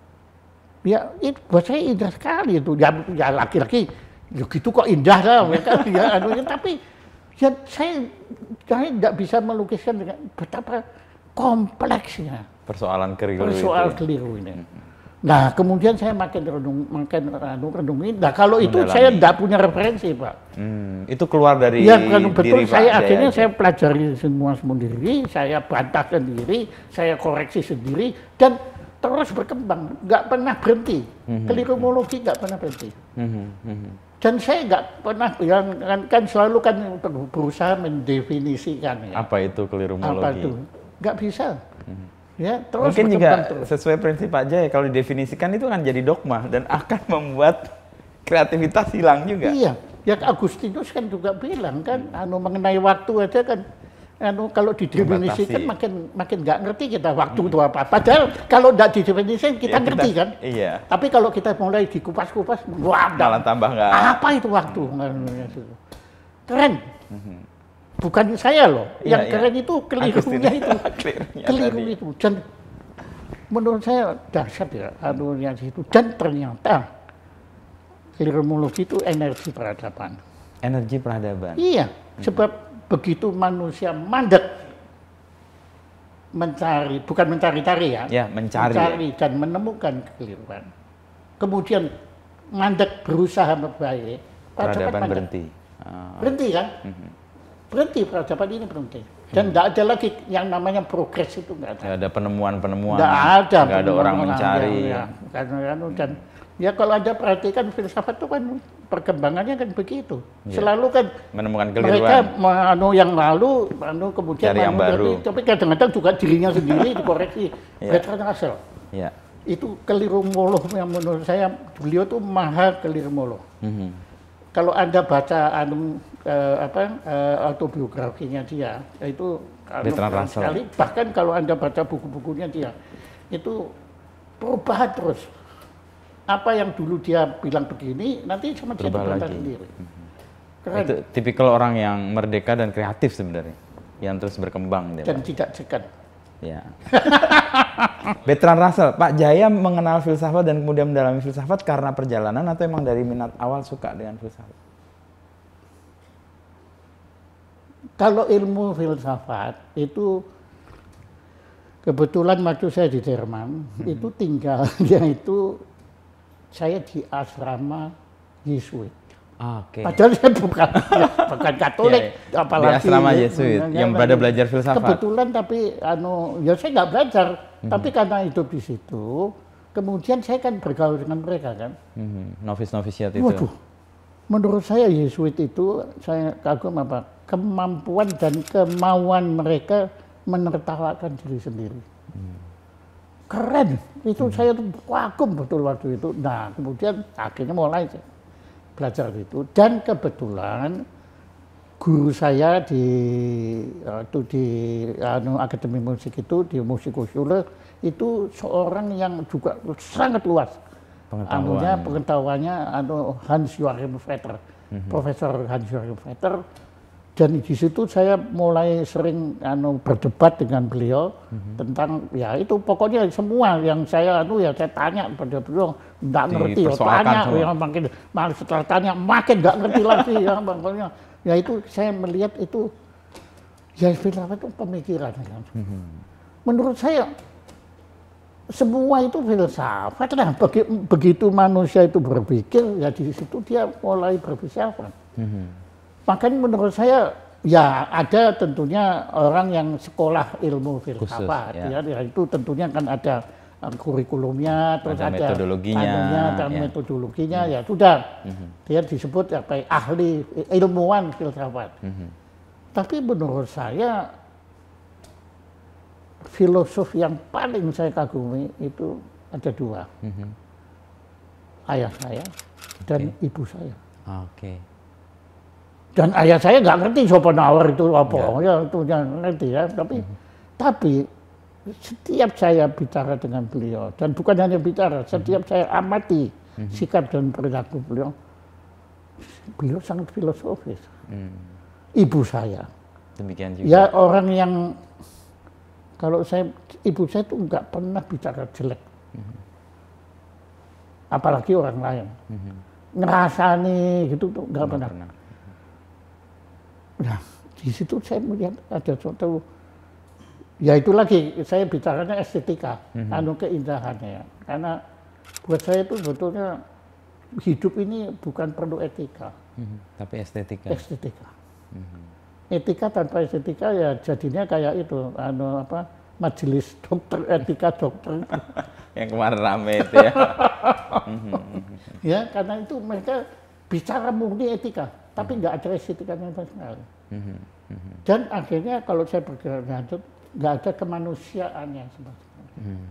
Ya, itu buat saya indah sekali itu. Ya, ya, laki-laki, ya gitu kok indah lah. Mereka, ya, kan? ya anunya. Tapi ya, saya, saya tidak bisa melukiskan dengan betapa kompleksnya. Persoalan keliru Persoalan itu. Ya. keliru ini. Hmm. Nah, kemudian saya makin renung, makin renung, renungin. Nah, kalau itu Mendalami. saya tidak punya referensi, Pak. Hmm, itu keluar dari ya, kan, betul. Diri, saya akhirnya saya pelajari semua sendiri, saya bantah sendiri, saya koreksi sendiri, dan terus berkembang, nggak pernah berhenti. Mm-hmm. Kelirumologi nggak pernah berhenti. Mm-hmm. Dan saya nggak pernah, yang, kan, kan selalu kan berusaha mendefinisikan. Ya. Apa itu kelirumologi? Apa itu? Nggak bisa. Mm-hmm Ya, terus Mungkin juga terus. sesuai prinsip aja ya kalau didefinisikan itu akan jadi dogma dan akan membuat kreativitas hilang juga. Iya, ya Agustinus kan juga bilang kan hmm. anu mengenai waktu aja kan anu kalau didefinisikan Batasi. makin makin nggak ngerti kita waktu hmm. itu apa. Padahal kalau tidak didefinisikan kita ya, ngerti kita, kan. Iya. Tapi kalau kita mulai dikupas-kupas, wah, malah tambah nggak. Apa itu waktu? Hmm. Keren. Hmm bukan saya loh. Ya, yang ya. keren itu kelirunya itu. keliru itu. Dan menurut saya dahsyat ya anunya itu. Dan ternyata ilmuologi itu energi peradaban. Energi peradaban. Iya, hmm. sebab begitu manusia mandek mencari, bukan mencari-cari ya. Ya, mencari. Mencari dan menemukan kekeliruan. Kemudian mandek berusaha membaik. Kan peradaban berhenti. Ah. Berhenti kan? -hmm berhenti peradaban ini berhenti dan tidak hmm. ada lagi yang namanya progres itu nggak ada. Gak ada penemuan-penemuan. Tidak ada. Nggak ada orang mencari. Ya, ya. Dan, dan ya kalau anda perhatikan filsafat itu kan perkembangannya kan begitu. Ya. Selalu kan menemukan keliruan. Mereka anu yang lalu, anu kemudian Cari yang baru. Tapi kadang-kadang juga dirinya sendiri dikoreksi. ya. Bertrand Russell. Ya. Itu keliru moloh yang menurut saya beliau tuh maha keliru moloh. Mm -hmm. Kalau anda baca anu uh, apa uh, autobiografinya dia itu sekali bahkan kalau anda baca buku-bukunya dia itu perubahan terus apa yang dulu dia bilang begini nanti sama dia terbantah sendiri mhm. Keren. itu tipikal orang yang merdeka dan kreatif sebenarnya yang terus berkembang dia dan tidak cekat ya Betran Russell Pak Jaya mengenal filsafat dan kemudian mendalami filsafat karena perjalanan atau emang dari minat awal suka dengan filsafat Kalau ilmu filsafat itu kebetulan waktu saya di Jerman hmm. itu tinggalnya itu saya di asrama Yesuit. Okay. Padahal saya bukan bukan Katolik, yeah, yeah. apalagi di asrama Yesuit ya, yang berada belajar filsafat. Kebetulan tapi anu ya saya nggak belajar, hmm. tapi karena hidup di situ, kemudian saya kan bergaul dengan mereka kan. Hmm. Novis novisiat itu. Waduh, menurut saya Yesuit itu saya kagum apa kemampuan dan kemauan mereka menertawakan diri sendiri. Hmm. Keren, itu hmm. saya wakum betul waktu itu. Nah, kemudian akhirnya mulai belajar itu. Dan kebetulan guru saya di itu di anu, akademi musik itu di musikosule itu seorang yang juga sangat luas pengetahuannya, pengetahuannya anu Hans Joachim Vetter, mm -hmm. Profesor Hans Joachim Vetter dan di situ saya mulai sering anu berdebat dengan beliau mm-hmm. tentang ya itu pokoknya semua yang saya anu ya saya tanya pada beliau nggak ngerti ya tanya semua. yang makin malah setelah tanya makin nggak ngerti lagi ya makanya ya itu saya melihat itu ya filsafat itu pemikiran kan. Mm-hmm. Menurut saya semua itu filsafat lah begitu manusia itu berpikir ya di situ dia mulai berfilsafat. Mm-hmm Makanya menurut saya ya ada tentunya orang yang sekolah ilmu filsafat ya. ya. ya itu tentunya kan ada eh, kurikulumnya terus ada, ada metodologinya dan ya. metodologinya hmm. ya sudah hmm. dia disebut ya kayak ahli ilmuwan filsafat hmm. tapi menurut saya filosof yang paling saya kagumi itu ada dua hmm. ayah saya dan okay. ibu saya okay. Dan ayah saya nggak ngerti Schopenhauer itu apa, iya. ya, itu yang ngerti ya. Tapi, hmm. tapi setiap saya bicara dengan beliau dan bukan hanya bicara, hmm. setiap hmm. saya amati hmm. sikap dan perilaku beliau, beliau sangat filosofis. Hmm. Ibu saya. Demikian juga. Ya orang yang kalau saya ibu saya tuh nggak pernah bicara jelek. Hmm. Apalagi orang lain. Hmm. nih gitu tuh nggak pernah. pernah. Nah, di situ saya melihat ada suatu ya itu lagi saya bicaranya estetika, mm-hmm. anu keindahannya ya. Karena buat saya itu sebetulnya hidup ini bukan perlu etika, mm-hmm. tapi estetika. Estetika. Mm-hmm. Etika tanpa estetika ya jadinya kayak itu, anu apa majelis dokter etika dokter. Yang kemarin rame itu ya. Mhm, mhm, mhm. ya karena itu mereka bicara murni etika tapi nggak ada estetikanya sama sekali. Mhm, mhm. Dan akhirnya kalau saya bergerak ngadep, nggak ada kemanusiaannya sama sekali. Hmm.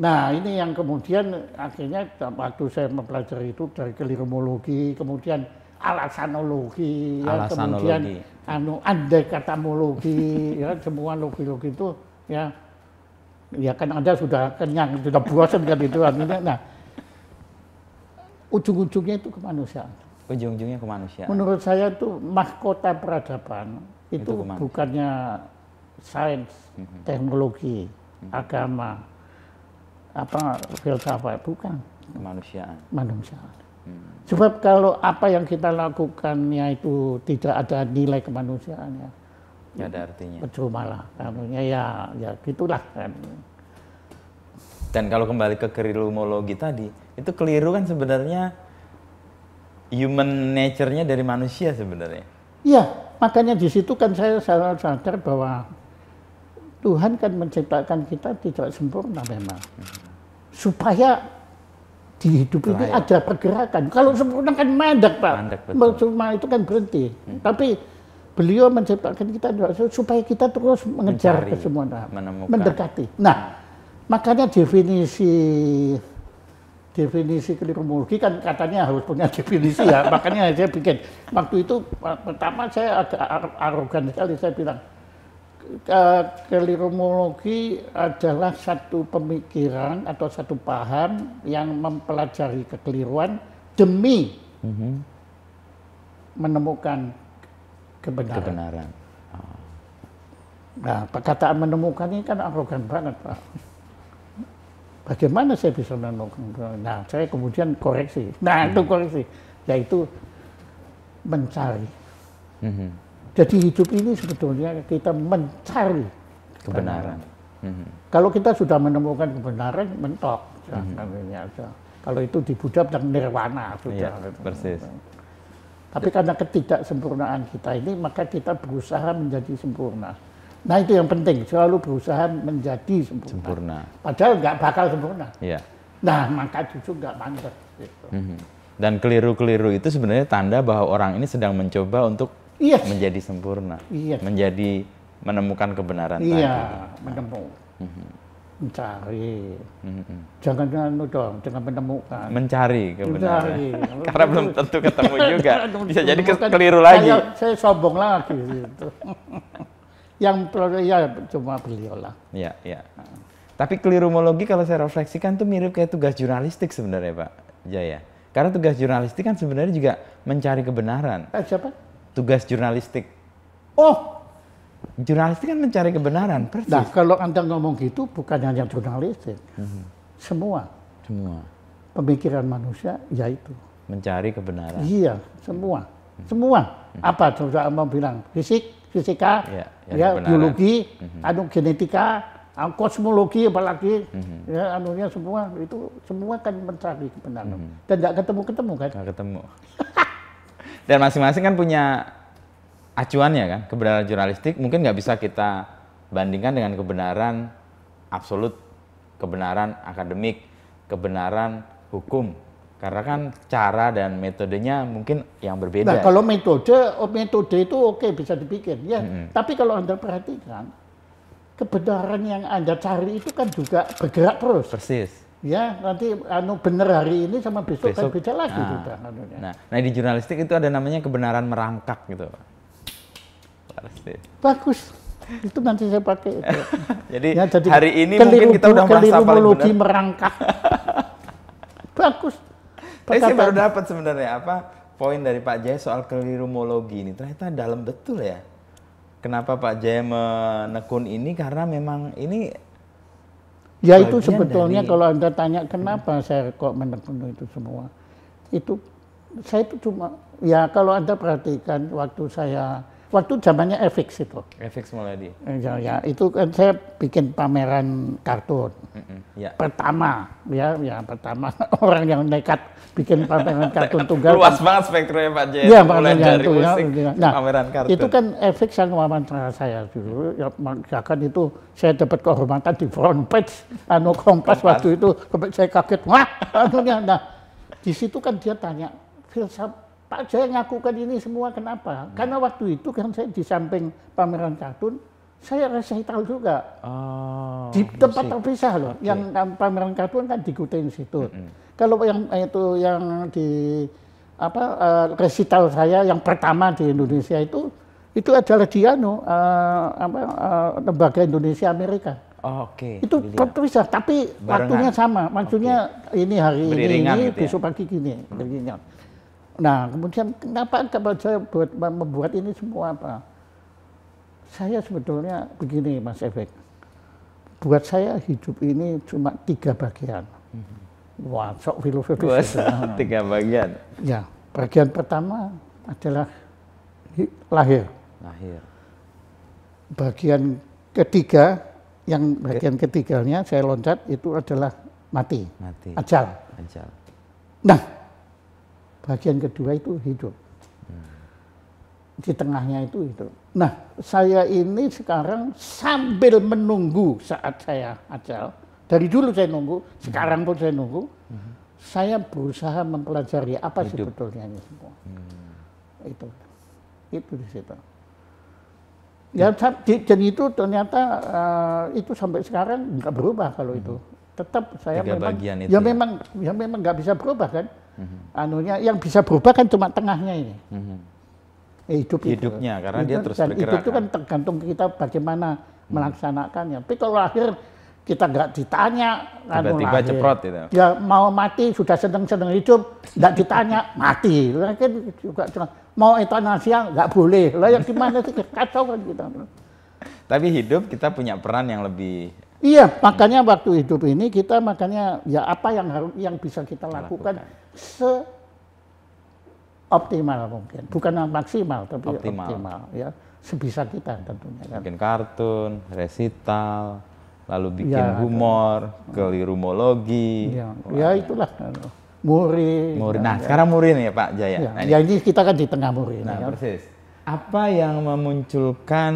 Nah ini yang kemudian akhirnya waktu saya mempelajari itu dari kelirumologi, kemudian alasanologi, Ya, kemudian anu andai katamologi, ya semua logi-logi itu ya ya kan anda sudah kenyang sudah bosan kan itu nah ujung-ujungnya itu kemanusiaan ujung-ujungnya ke manusia. Menurut saya itu mahkota peradaban itu, itu bukannya sains, mm -hmm. teknologi, mm -hmm. agama, apa filsafat, bukan. Kemanusiaan. mm Hmm. Sebab kalau apa yang kita lakukannya itu tidak ada nilai kemanusiaannya. Ya ada artinya. Percuma lah, artinya ya, ya gitulah kan. Dan kalau kembali ke kerilumologi tadi, itu keliru kan sebenarnya human nature-nya dari manusia sebenarnya. Iya, makanya di situ kan saya sangat sadar bahwa Tuhan kan menciptakan kita tidak sempurna memang. Supaya di hidup ini ada pergerakan. Kalau sempurna kan mandek, Pak. Mandek, Cuma itu kan berhenti. Hmm. Tapi beliau menciptakan kita supaya kita terus mengejar Mencari, kesemuanya, mendekati. Nah, makanya definisi definisi klimatologi kan katanya harus punya definisi ya makanya saya bikin waktu itu eh, pertama saya agak arogan sekali saya bilang kelirumologi adalah satu pemikiran atau satu paham yang mempelajari kekeliruan demi mm -hmm. menemukan kebenaran. kebenaran. Oh. Nah perkataan menemukan ini kan arogan banget pak. Bagaimana saya bisa melakukan? Nah, saya kemudian koreksi. Nah, hmm. itu koreksi. Yaitu mencari. Hmm. Jadi hidup ini sebetulnya kita mencari kebenaran. Hmm. Kalau kita sudah menemukan kebenaran, mentok. Hmm. Kalau itu di Buddha dan nirwana sudah. Iya, persis. Tapi karena ketidaksempurnaan kita ini, maka kita berusaha menjadi sempurna. Nah itu yang penting, selalu berusaha menjadi sempurna. sempurna. Padahal nggak bakal sempurna. Iya. Nah maka justru nggak pantas. Gitu. Mm -hmm. Dan keliru-keliru itu sebenarnya tanda bahwa orang ini sedang mencoba untuk yes. Iya. menjadi sempurna, yes. Iya. menjadi menemukan kebenaran. Iya, tadi. menemukan. Mm -hmm. Mencari. Mm -hmm. Jangan anu dong, jangan menemukan. Mencari kebenaran. Mencari. Karena belum tentu ketemu juga. Bisa jadi keliru lagi. Saya, saya sombong lagi. Gitu. yang ya cuma beliau lah. Iya, iya. Tapi kelirumologi kalau saya refleksikan tuh mirip kayak tugas jurnalistik sebenarnya Pak Jaya. Karena tugas jurnalistik kan sebenarnya juga mencari kebenaran. Eh, siapa? Tugas jurnalistik. Oh, jurnalistik kan mencari kebenaran. Persis. Nah, kalau anda ngomong gitu bukan hanya jurnalistik, mm-hmm. semua. Semua. Pemikiran manusia yaitu mencari kebenaran. Iya, semua, semua. Mhm. Apa coba mau bilang fisik, fisika, ya, ya, ya biologi, mm-hmm. anu genetika, anu kosmologi apalagi, mm-hmm. ya anunya semua itu semua kan mencari kebenaran mm-hmm. dan nggak ketemu ketemu kan? Gak ketemu. dan masing-masing kan punya acuannya kan kebenaran jurnalistik mungkin nggak bisa kita bandingkan dengan kebenaran absolut, kebenaran akademik, kebenaran hukum karena kan cara dan metodenya mungkin yang berbeda. Nah, kalau metode, oh, metode itu oke bisa dipikir ya. -hmm. Tapi kalau Anda perhatikan, kebenaran yang Anda cari itu kan juga bergerak terus. Persis. Ya, nanti anu benar hari ini sama besok, besok kan beda lagi nah, juga. Nah, nah di jurnalistik itu ada namanya kebenaran merangkak gitu, Bagus. Itu nanti saya pakai itu. jadi, ya, jadi hari ini mungkin kita udah merasa paling benar. merangkak. Bagus. Tapi saya baru dapat sebenarnya apa poin dari Pak Jaya soal kelirumologi ini ternyata dalam betul ya. Kenapa Pak Jaya menekun ini karena memang ini Ya itu sebetulnya dari... kalau Anda tanya kenapa hmm. saya kok menekun itu semua. Itu saya itu cuma ya kalau Anda perhatikan waktu saya Waktu zamannya FX itu. FX di. Ya, ya, itu kan saya bikin pameran kartun. Mm ya. Pertama, ya, ya pertama orang yang nekat bikin pameran kartun tunggal. Luas kan. banget spektrumnya Pak Jaya. Iya, mulai ya, dari itu, ya, musik, gitu, ya. nah, pameran kartun. Itu kan FX yang wawancara saya dulu. Ya, bahkan itu saya dapat kehormatan di front page anu kompas, kompas. waktu itu. Saya kaget, wah, anunya. Nah, di situ kan dia tanya filsafat Pak saya ngakukan ini semua kenapa? Hmm. Karena waktu itu kan saya di samping pameran kartun, saya resital juga. Oh, di tempat musik. terpisah loh. Okay. Yang pameran kartun kan di situ. Institute. Hmm, hmm. Kalau yang itu yang di apa uh, resital saya yang pertama di Indonesia itu itu adalah di anu uh, apa uh, lembaga Indonesia Amerika. Oh, Oke. Okay. Itu terpisah, tapi Barengan. waktunya sama. Maksudnya okay. ini hari Beriringan ini, ini gitu ya? besok pagi gini, Hmm. Nah, kemudian kenapa kapal saya buat, membuat ini semua apa? Saya sebetulnya begini, Mas Efek. Buat saya hidup ini cuma tiga bagian. Hmm. Wah, sok filosofis. ya. tiga bagian. Ya, bagian pertama adalah lahir. Lahir. Bagian ketiga, yang bagian ketiganya saya loncat itu adalah mati. Mati. Ajal. Ajal. Nah, bagian kedua itu hidup. Di tengahnya itu hidup. Nah, saya ini sekarang sambil menunggu saat saya ajal, dari dulu saya nunggu, sekarang pun saya nunggu, saya berusaha mempelajari apa hidup. sebetulnya ini semua. Hmm. Itu, itu di situ. Ya, dan itu ternyata uh, itu sampai sekarang nggak berubah kalau itu. Hmm. Tetap saya Tiga memang, bagian ya, ya memang, ya memang nggak bisa berubah kan anunya yang bisa berubah kan cuma tengahnya ini hmm. hidup hidupnya itu. karena hidup, dia terus bergerak hidup itu kan, kan tergantung kita bagaimana hmm. melaksanakannya tapi kalau lahir kita nggak ditanya anu tiba-tiba ceprot itu ya mau mati sudah sedang-sedang hidup nggak ditanya mati kan juga cuma mau eutanasia nggak boleh lah yang gimana sih kacau kan kita tapi hidup kita punya peran yang lebih Iya, makanya waktu hidup ini kita makanya ya apa yang harus yang bisa kita lakukan, lakukan. se optimal mungkin, bukan yang maksimal tapi optimal, optimal ya sebisa kita tentunya kan. Bikin kartun, resital, lalu bikin ya, humor, kan. kelirumologi. Iya, ya, ya itulah muri. Muri. Ya, nah, ya. sekarang muri nih ya Pak Jaya. Iya, nah, ya, nah, ini. ya ini kita kan di tengah muri. Nah, ini, kan. persis apa yang memunculkan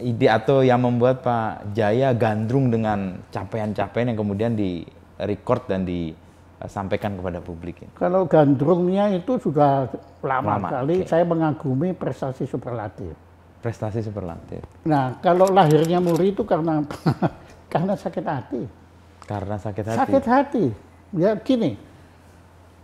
ide atau yang membuat Pak Jaya gandrung dengan capaian-capaian yang kemudian di record dan disampaikan kepada publik? ini? Kalau gandrungnya itu sudah lama, lama. sekali, okay. saya mengagumi prestasi superlatif. Prestasi superlatif. Nah, kalau lahirnya Muri itu karena karena sakit hati. Karena sakit hati. Sakit hati. Ya gini,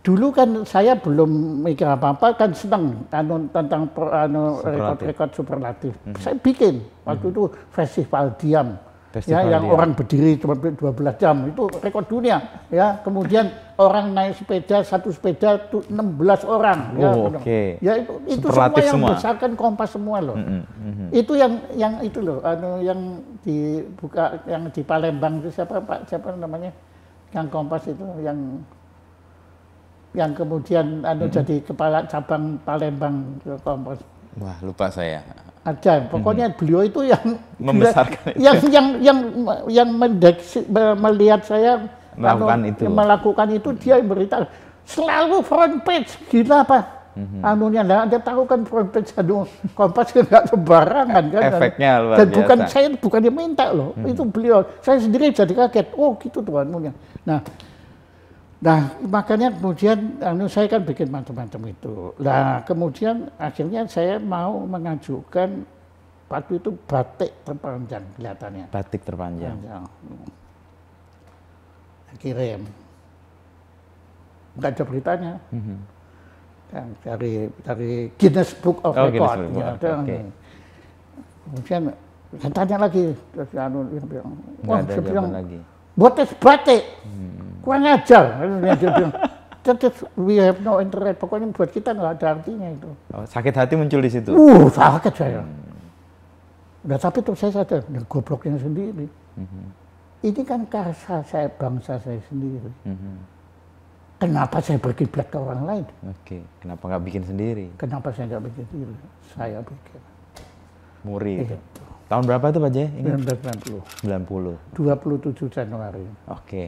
dulu kan saya belum mikir apa-apa kan senang anu, tentang anu, rekod-rekod superlatif. Mm -hmm. Saya bikin waktu mm -hmm. itu festival diam. Ya, festival ya, yang diam. orang berdiri cuma 12 jam itu rekor dunia ya kemudian orang naik sepeda satu sepeda tuh 16 orang oh, ya, okay. ya itu, itu semua yang semua. besarkan kompas semua loh mm -hmm. itu yang yang itu loh anu yang dibuka yang di Palembang itu siapa Pak siapa namanya yang kompas itu yang yang kemudian anu hmm. jadi kepala cabang Palembang Kompas Wah, lupa saya. Ada, pokoknya hmm. beliau itu yang membesarkan yang, itu. yang yang yang mendeksi, melihat saya melakukan anu, itu. Melakukan itu dia berita selalu front page gila apa hmm Anunya, nah, Anda tahu kan front page anu kompas kan nggak sembarangan kan? Efeknya luar Dan bukan saya bukan dia minta loh, hmm itu beliau. Saya sendiri jadi kaget. Oh gitu tuh anunya. Nah, Nah, makanya kemudian anu saya kan bikin macam-macam itu. Nah, kemudian akhirnya saya mau mengajukan waktu itu batik terpanjang kelihatannya. Batik terpanjang. terpanjang. Kirim. Enggak ada beritanya. Mm -hmm. dari dari Guinness Book of oh, Record. Book. Ya, okay. Kemudian saya tanya lagi terus anu dia bilang, "Wah, oh, saya bilang, lagi. batik." Hmm kurang ajar. Dia we have no internet. Pokoknya buat kita nggak ada artinya itu. Oh, sakit hati muncul di situ? Uh, sakit saya. Hmm. Udah tapi terus saya sadar, ya, gobloknya sendiri. Hmm. Ini kan karsa saya, bangsa saya sendiri. Hmm. Kenapa saya berkiblat ke orang lain? Oke, okay. kenapa nggak bikin sendiri? Kenapa saya nggak bikin sendiri? Saya bikin. Muri itu. Tahun berapa itu Pak Jaya? 1990. 90. 27 Januari. Oke. Okay.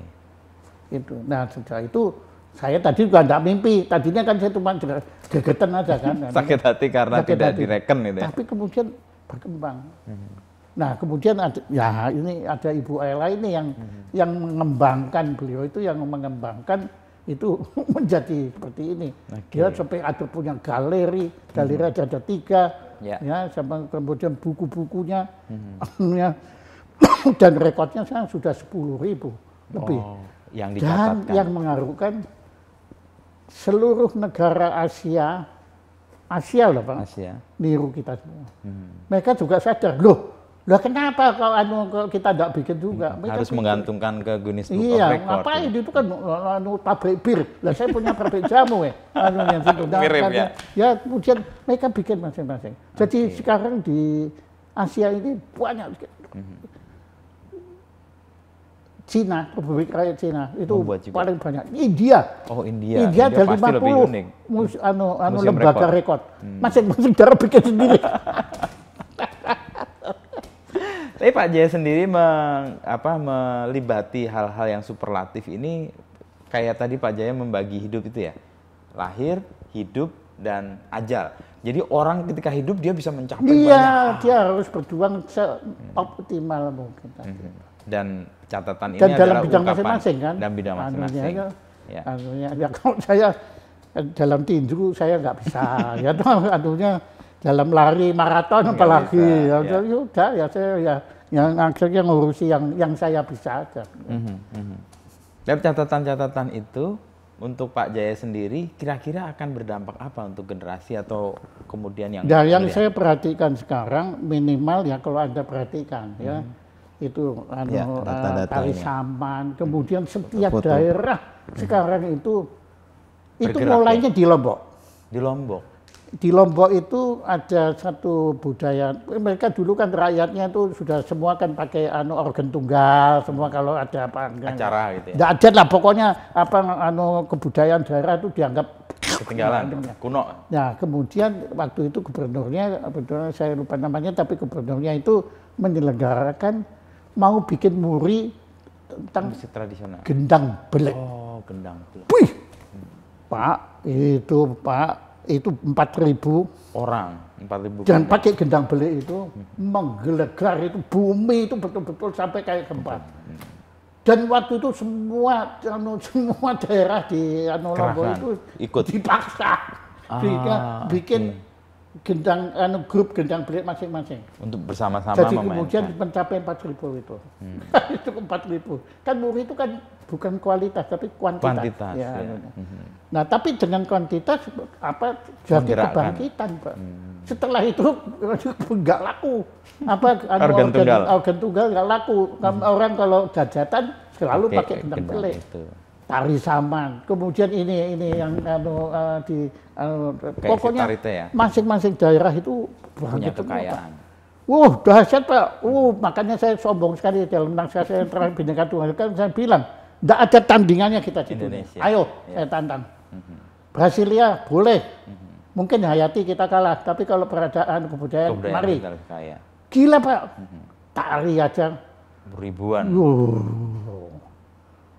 Itu. Nah sejak itu saya tadi juga tidak mimpi. Tadinya kan saya cuma gegetan aja kan. Nah, sakit hati karena Sakit tidak hati. direken itu ya. Tapi kemudian berkembang. Hmm. Nah kemudian ada, ya ini ada Ibu Ella ini yang hmm. yang mengembangkan beliau itu yang mengembangkan itu menjadi seperti ini. Okay. Dia sampai ada punya galeri, galeri hmm. ada tiga, yeah. ya sama kemudian buku-bukunya, hmm. Ya. dan rekodnya saya sudah sepuluh ribu lebih. Oh yang dicatatkan. Dan yang mengaruhkan seluruh negara Asia, Asia lah Pak, Asia. niru kita semua. Hmm. Mereka juga sadar, loh, loh kenapa kalau kita tidak bikin juga? Hmm. Harus bikin. menggantungkan ke Guinness Book iya, of Record. Iya, ngapain gitu. itu kan anu pabrik bir. Lah saya punya pabrik jamu ya. Anu yang situ. Nah, Mirip kan, ya. Ya kemudian mereka bikin masing-masing. Jadi okay. sekarang di Asia ini banyak. -hmm Cina, Republik Rakyat Cina itu paling banyak. India. Oh, India. India, India ada 50 puluh mus, anu, anu Museum lembaga rekod. Hmm. Masing-masing daerah bikin sendiri. Tapi Pak Jaya sendiri meng, apa, melibati hal-hal yang superlatif ini kayak tadi Pak Jaya membagi hidup itu ya. Lahir, hidup, dan ajal. Jadi orang ketika hidup dia bisa mencapai dia, banyak. Dia harus berjuang seoptimal mungkin. Hmm. Dan catatan dan ini dalam bidang masing-masing kan dalam bidang anu, ya, masing-masing ya, anu, ya. Anunya, ya kalau saya dalam tinju saya nggak bisa ya itu anunya dalam lari maraton apalagi bisa, ya, ya. ya udah ya saya ya yang akhirnya ngurusi yang yang saya bisa aja mm -hmm, dan catatan-catatan itu untuk Pak Jaya sendiri kira-kira akan berdampak apa untuk generasi atau kemudian yang Dan nah, yang saya perhatikan sekarang minimal ya kalau Anda perhatikan hmm. ya mhm itu anu, ya, eh, tali saman. Kemudian setiap Foto. daerah hmm. sekarang itu Bergerak itu mulainya ya? di Lombok. Di Lombok. Di Lombok itu ada satu budaya. Mereka dulu kan rakyatnya itu sudah semua kan pakai anu organ tunggal, semua kalau ada apa acara gitu ya. ada lah pokoknya apa anu kebudayaan daerah itu dianggap ketinggalan ya. kuno. Nah, kemudian waktu itu gubernurnya, gubernur saya lupa namanya tapi gubernurnya itu menyelenggarakan mau bikin muri tentang musik tradisional. Gendang belek. Oh, gendang belek. Wih, hmm. Pak, itu Pak, itu 4000 orang, 4000. Dan pakai gendang belek itu hmm. menggelegar itu bumi itu betul-betul sampai kayak gempa. Hmm. Dan waktu itu semua anu, semua daerah di anu Lombok itu ikut dipaksa. Ah, bikin, bikin gendang anu grup gendang belit masing-masing. Untuk bersama-sama Jadi kemudian mencapai empat ribu itu. Hmm. itu ribu. Kan murid itu kan bukan kualitas tapi kuantitas. Kuantitas. Ya, ya. Gitu. Hmm. Nah, tapi dengan kuantitas apa jadi kebangkitan, Pak. Hmm. Setelah itu enggak laku. Apa anu organ, organ tunggal. Organ tunggal enggak laku. Hmm. Orang kalau jajatan selalu okay, pakai gendang belit tari saman, kemudian ini ini yang anu uh, di anu, pokoknya masing ya? masing-masing daerah itu punya kekayaan. Wah, dahsyat Pak. Uh, makanya saya sombong sekali dalam naskah saya terang bineka Tunggal kan saya bilang, tidak ada tandingannya kita di Indonesia. Dunia. Ayo, ya. saya tantang. Mm-hmm. Brasilia boleh. Mm-hmm. Mungkin Hayati kita kalah, tapi kalau peradaban kebudayaan, kebudayaan mari. Gila Pak. Mm-hmm. Tari aja ribuan. Uh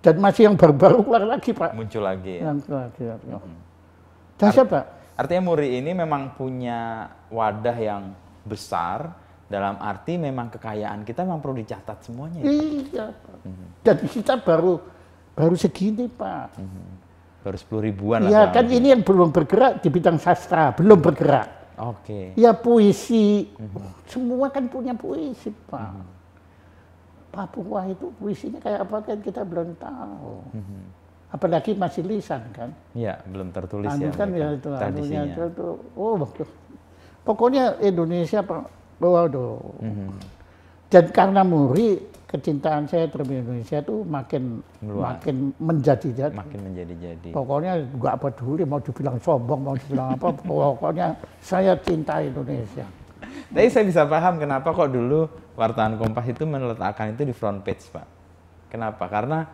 dan masih yang baru-baru keluar lagi, Pak. Muncul lagi ya? Yang keluar lagi. Ya. Iya. Hmm. siapa Art Artinya Muri ini memang punya wadah yang besar, dalam arti memang kekayaan kita memang perlu dicatat semuanya. Ya? Iya. Mm-hmm. Dan kita baru baru segini pak. Mm-hmm. Baru sepuluh ribuan. lah. Ya kan ini yang belum bergerak di bidang sastra belum bergerak. Oke. Okay. Ya puisi hmm semua kan punya puisi pak. hmm Papua itu puisinya kayak apa kan kita belum tahu. Mm-hmm. Apalagi masih lisan kan. Iya, belum tertulis anu ya kan ya itu tradisinya. Anu itu, oh, bagus. Pokoknya Indonesia waduh. Mm-hmm. Dan karena Muri kecintaan saya terhadap Indonesia itu makin Luar. makin menjadi-jadi. Makin menjadi-jadi. Pokoknya gak peduli mau dibilang sombong, mau dibilang apa, pokoknya saya cinta Indonesia. Tapi saya bisa paham kenapa kok dulu wartawan Kompas itu meletakkan itu di front page, Pak. Kenapa? Karena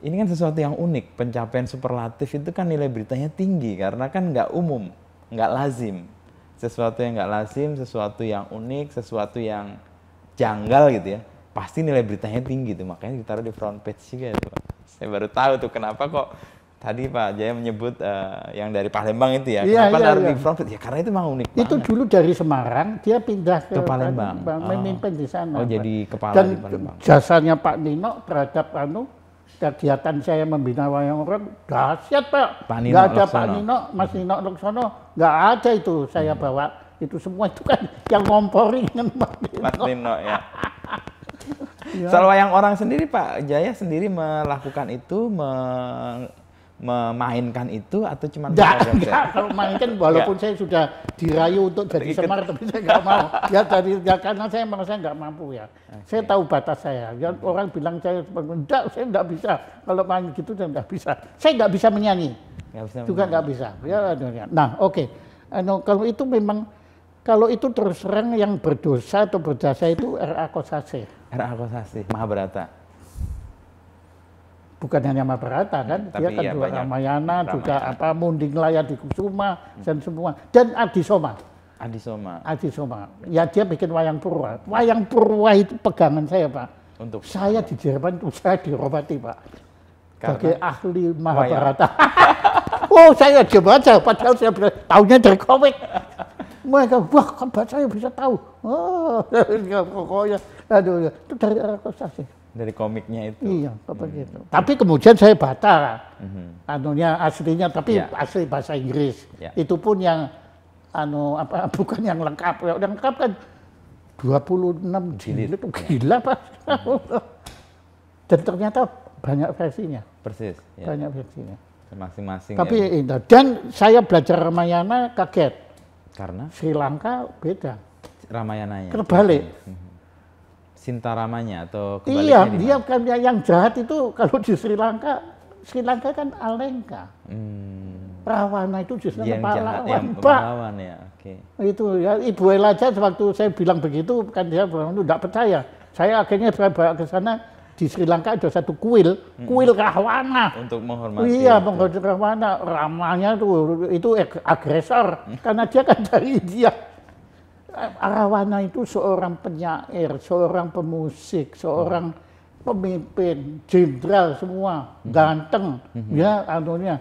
ini kan sesuatu yang unik. Pencapaian superlatif itu kan nilai beritanya tinggi karena kan nggak umum, nggak lazim. Sesuatu yang nggak lazim, sesuatu yang unik, sesuatu yang janggal gitu ya. Pasti nilai beritanya tinggi tuh. Makanya ditaruh di front page juga tuh, Pak. Saya baru tahu tuh kenapa kok tadi Pak Jaya menyebut uh, yang dari Palembang itu ya. Iya, Kenapa iya, dari iya. profit? Ya karena itu memang unik. Itu banget. dulu dari Semarang dia pindah ke, ke Palembang, Palembang oh. memimpin di sana. Oh, jadi kepala Dan di Palembang. Jasanya Pak Nino terhadap anu kegiatan saya membina wayang orang dahsyat Pak. Pak Nino gak ada Pak Nino, Mas Nino Loksono, nggak ada itu saya hmm. bawa. Itu semua itu kan yang ngomporin dengan Pak Nino. Mas Nino ya. ya. Soal wayang orang sendiri Pak Jaya sendiri melakukan itu me memainkan itu atau cuma enggak, enggak kalau mainkan walaupun saya sudah dirayu untuk jadi iya. semar tapi saya nggak mau ya dari ya, karena saya merasa nggak mampu ya okay. saya tahu batas saya ya, orang bilang saya enggak saya enggak bisa kalau main gitu saya enggak bisa saya enggak bisa menyanyi enggak bisa juga enggak bisa ya nah oke okay. Anu, kalau itu memang kalau itu terus terang yang berdosa atau berjasa itu R.A. Kosase. R.A. Kosase, Mahabharata bukan hanya Mahabharata kan, hmm, dia kan iya, juga Ramayana, Ramayana, juga apa Munding Layar di Kusuma hmm. dan semua dan Adisoma. Adisoma. Adisoma. Ya dia bikin wayang purwa. Wayang purwa itu pegangan saya pak. Untuk saya di Jerman itu saya dirobati pak. Sebagai ahli Mahabharata. oh saya aja saja, padahal saya tahunya dari komik. Mereka, wah kan baca saya bisa tahu. Oh, pokoknya, aduh, itu dari arah sih dari komiknya itu. Iya, hmm. itu. Tapi kemudian saya baca hmm. anunya aslinya tapi yeah. asli bahasa Inggris. Yeah. Itu pun yang anu apa bukan yang lengkap. Yang lengkap kan 26 jilid. Itu iya. gila, Pak. Mhm. Dan ternyata banyak versinya. Persis. yeah. Banyak versinya. Masing-masing. Tapi ya. indah. Dan saya belajar Ramayana kaget. Karena? Sri Lanka beda. Ramayananya. Terbalik. Hmm Sintaramanya atau iya, kebaliknya? Iya, dia kan yang, yang jahat itu kalau di Sri Lanka, Sri Lanka kan alengka. Hmm. Rawana itu justru yang Pak. jahat, yang ya. Okay. Itu ya Ibu Ella aja waktu saya bilang begitu kan dia bilang itu tidak percaya. Saya akhirnya saya bawa ke sana di Sri Lanka ada satu kuil, hmm. kuil hmm. Rahwana. Untuk menghormati. Iya, menghormati Rahwana. Ramanya tuh itu agresor hmm. karena dia kan dari dia. Arawana itu seorang penyair, seorang pemusik, seorang pemimpin, jenderal semua, mhm. ganteng, mhm. ya anunya.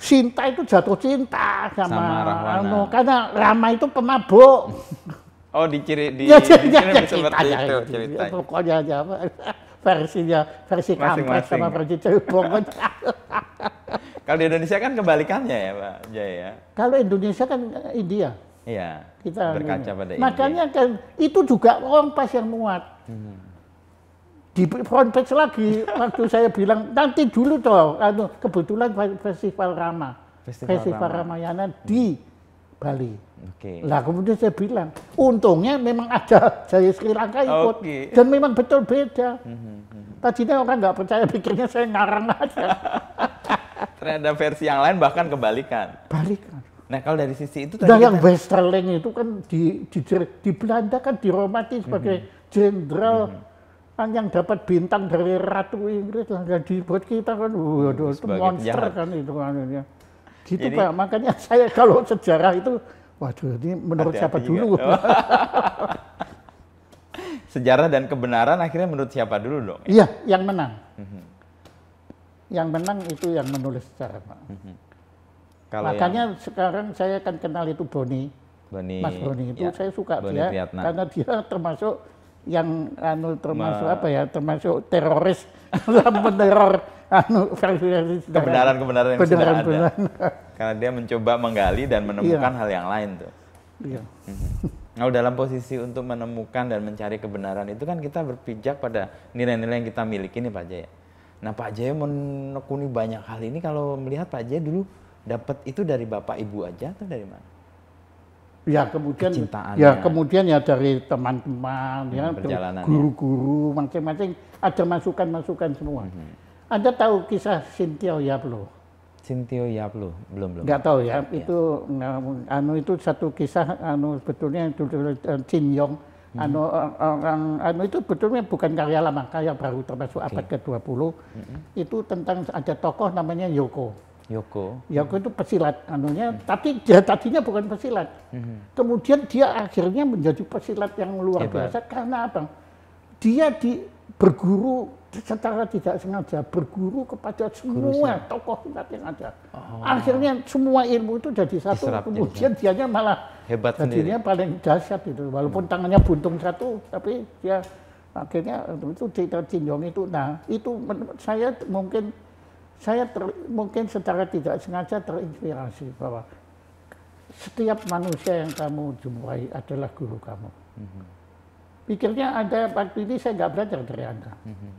Sinta itu jatuh cinta sama, sama Anu, karena Rama itu pemabuk. Oh, diciri di, ya, di ya, ya, ya, ya seperti ya, itu ceritanya. Ya, pokoknya aja apa versinya versi kampret sama versi pokoknya. Kalau di Indonesia kan kebalikannya ya Pak Jaya Kalau Indonesia kan India. Iya. Kita berkaca pada ini. Makanya kan itu juga kompas yang muat. Hmm. Di front page lagi waktu saya bilang nanti dulu toh, anu, kebetulan festival Rama, festival, Ramayana di hmm. Bali. Oke. Lah kemudian saya bilang, untungnya memang ada saya Sri Lanka ikut dan memang betul beda. Hmm, Tadinya orang nggak percaya pikirnya saya ngarang aja. Ternyata versi yang lain bahkan kebalikan. Balikan Nah kalau dari sisi itu tadi nah, yang kita... Westerling itu kan di, di di Belanda kan dihormati sebagai mm-hmm. jenderal mm -hmm. kan yang dapat bintang dari ratu Inggris lah di buat kita kan waduh itu monster penjahat. kan itu kan ya. Gitu Jadi, Pak, makanya saya kalau sejarah itu waduh ini menurut hati -hati siapa ya. dulu? Oh. sejarah dan kebenaran akhirnya menurut siapa dulu dong? Iya, yang menang. Mm -hmm. Yang menang itu yang menulis sejarah, Pak. Mm -hmm. Kalau Makanya yang... sekarang saya akan kenal itu Boni. Boni Mas Boni itu ya. saya suka Boni dia karena dia termasuk yang anu termasuk Ma... apa ya termasuk teroris meneror anu versi kebenaran kebenaran yang kebenaran, sudah kebenaran. ada karena dia mencoba menggali dan menemukan ya. hal yang lain tuh iya. Mhm. Nah, dalam posisi untuk menemukan dan mencari kebenaran itu kan kita berpijak pada nilai-nilai yang kita miliki nih Pak Jaya. Nah Pak Jaya menekuni banyak hal ini kalau melihat Pak Jaya dulu dapat itu dari bapak ibu aja atau dari mana? Ya kemudian ya, ya kemudian ya dari teman-teman ya, nah, ya. guru-guru masing-masing ada masukan-masukan semua. -hmm. Anda tahu kisah Sintio Yaplo? Sintio Yaplo belum belum. Gak tahu ya, ya. itu ya. anu itu satu kisah anu sebetulnya itu Chin eh, Yong hmm. anu eh, orang anu itu betulnya bukan karya lama, karya baru termasuk okay. abad ke-20. Mm hmm. Itu tentang ada tokoh namanya Yoko. Yoko. Yoko itu pesilat anunya, hmm. tapi dia tadinya bukan pesilat. Hmm. Kemudian dia akhirnya menjadi pesilat yang luar Hebat. biasa karena apa? Dia di berguru secara tidak sengaja berguru kepada semua tokoh silat yang ada. Oh. Akhirnya semua ilmu itu jadi satu, Diserap kemudian dia nya malah hebat jadinya sendiri. paling dahsyat itu. Walaupun hmm. tangannya buntung satu, tapi dia akhirnya itu cerita Jin itu. Nah itu menurut saya mungkin saya ter, mungkin secara tidak sengaja terinspirasi bahwa setiap manusia yang kamu jumpai adalah guru kamu. Mm -hmm. Pikirnya ada waktu ini saya nggak belajar dari anda. Mm -hmm.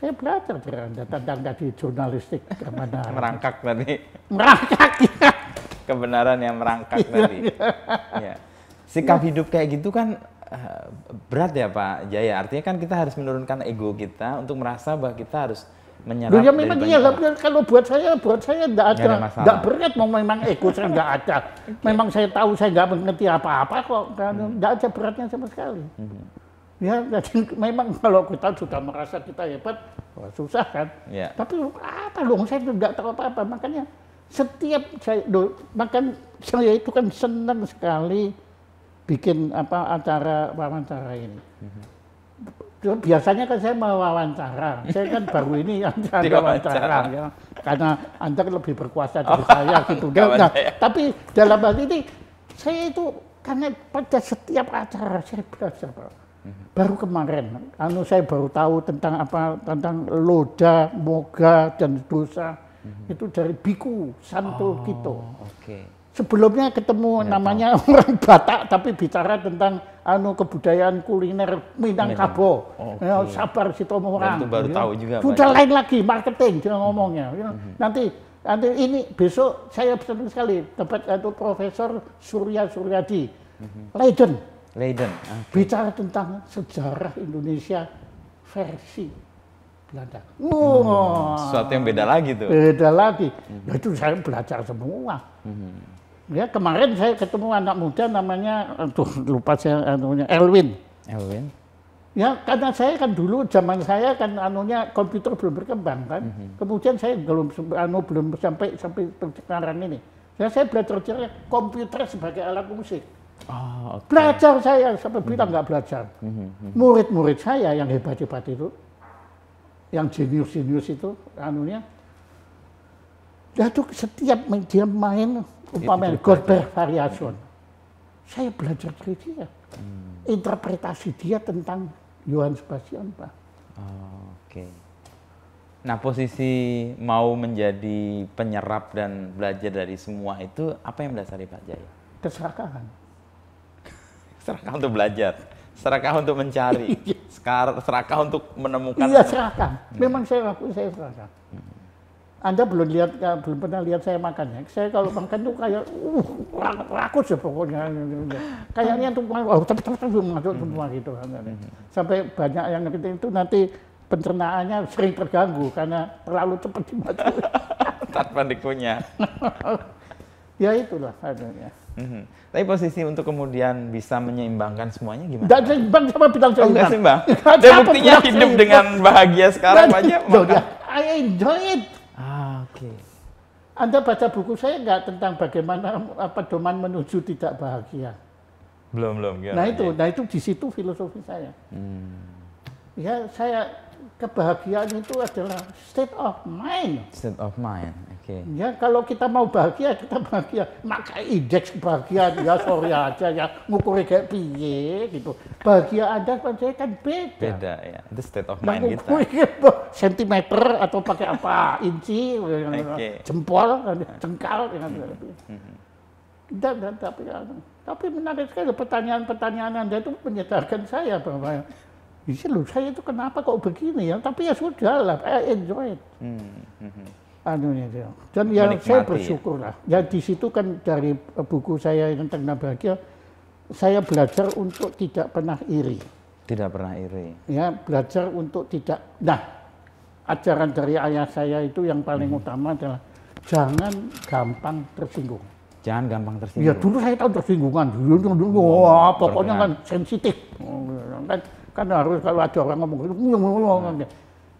Saya belajar dari anda tentang tadi jurnalistik kebenaran. merangkak tadi. Merangkak ya. Kebenaran yang merangkak iya, tadi. ya. Sikap ya. hidup kayak gitu kan eh, berat ya Pak Jaya. Artinya kan kita harus menurunkan ego kita untuk merasa bahwa kita harus menyerap ya memang iya tapi kalau buat saya buat saya tidak ada tidak berat mau memang ego saya tidak ada. Memang saya tahu saya tidak mengerti apa-apa kok. Enggak hmm. ada beratnya sama sekali. Hmm. Ya, jadi memang kalau kita sudah merasa kita hebat, susah kan. Ya. Tapi apa dong saya tidak tahu apa-apa. Makanya setiap saya loh, makan saya itu kan senang sekali bikin apa acara wawancara ini. Hmm biasanya kan saya wawancara, Saya kan baru ini yang saya wawancara ya. Karena Anda kan lebih berkuasa dari oh, saya gitu. Nah, tapi dalam hal ini saya itu karena pada setiap acara saya belajar mhm. Baru kemarin, anu saya baru tahu tentang apa tentang loda, moga dan dosa mm-hmm. itu dari biku Santo oh, Kito. Okay. Sebelumnya ketemu iya, namanya orang Batak tapi bicara tentang anu kebudayaan kuliner Minangkabau, Okay. Ya, sabar si orang. Itu baru ya. tahu juga. Udah lain lagi marketing dia ngomongnya. Ya. Mhm. Nanti nanti ini besok saya senang sekali dapat satu profesor Surya Suryadi. Mm -hmm. Leiden. Leiden. Okay. Bicara tentang sejarah Indonesia versi Belanda. Oh. Hmm, Suatu yang beda lagi tuh. Beda lagi. Mm -hmm. Itu saya belajar semua. Mm -hmm. Ya kemarin saya ketemu anak muda namanya, aduh lupa saya anunya Elwin. Elwin. Ya karena saya kan dulu zaman saya kan anunya komputer belum berkembang kan. Mm -hmm. Kemudian saya belum anu belum sampai sampai sekarang ini. Ya, saya belajar cerita komputer sebagai alat musik. Oh, ah, okay. Belajar saya sampai mhm. bilang nggak belajar. Mhm, mhm. Murid-murid mm -hmm. saya yang hebat-hebat itu, yang jenius-jenius itu, anunya, ya, tuh setiap dia main umpamanya Goldberg Variation. Saya belajar dari dia. Hmm. Interpretasi dia tentang Johann Sebastian Pak. Oh, Oke. Okay. Nah, posisi mau menjadi penyerap dan belajar dari semua itu apa yang mendasari Pak Jaya? Keserakahan. serakah untuk belajar, serakah untuk mencari, serakah untuk menemukan. Iya, serakah. Iya. Memang saya laku, saya serakah. Hmm. Anda belum lihat, ya, belum pernah lihat saya makan ya. Saya kalau makan tuh kayak, uh, rakus ya pokoknya. Kayaknya tuh, oh, cepet cepet masuk semua gitu. Sampai banyak yang gitu itu nanti pencernaannya sering terganggu karena terlalu cepat dimakan. Tanpa dikunya. ya itulah adanya. Mm-hmm. Tapi posisi untuk kemudian bisa menyeimbangkan semuanya gimana? Tidak seimbang sama bintang oh, seimbang. Oh, seimbang. Dan buktinya hidup dengan bahagia sekarang aja. I enjoy it Okay. Anda baca buku saya nggak tentang bagaimana pedoman menuju tidak bahagia? Belum belum. ya. Nah itu, nah itu di situ filosofi saya. Hmm. Ya saya kebahagiaan itu adalah state of mind. State of mind, oke. Okay. Ya kalau kita mau bahagia kita bahagia, maka indeks kebahagiaan ya sorry aja ya ngukur kayak piye gitu. Bahagia Anda kan, kan beda. Beda ya, itu state of mind nah, kita. Gitu, sentimeter atau pakai apa inci, okay. jempol, jengkal, dengan ya, tidak, tidak, tapi, tapi menarik sekali pertanyaan-pertanyaan Anda itu menyadarkan saya bahwa bisa loh, saya itu kenapa kok begini ya? Tapi ya sudah lah, I eh, enjoy it. Hmm, hmm. hmm. Anunya dia. Dan yang Menikmati, saya bersyukur lah. Ya, ya di situ kan dari eh, buku saya yang tentang bahagia, saya belajar untuk tidak pernah iri. Tidak pernah iri. Ya, belajar untuk tidak. Nah, ajaran dari ayah saya itu yang paling hmm. utama adalah jangan gampang tersinggung. Jangan gampang tersinggung. Ya dulu saya tahu tersinggungan, dulu, dulu, dulu. wah pokoknya kan sensitif, oh, ya kan. Kan harus kalau ada orang ngomong, gitu, ngomong, ngomong nah,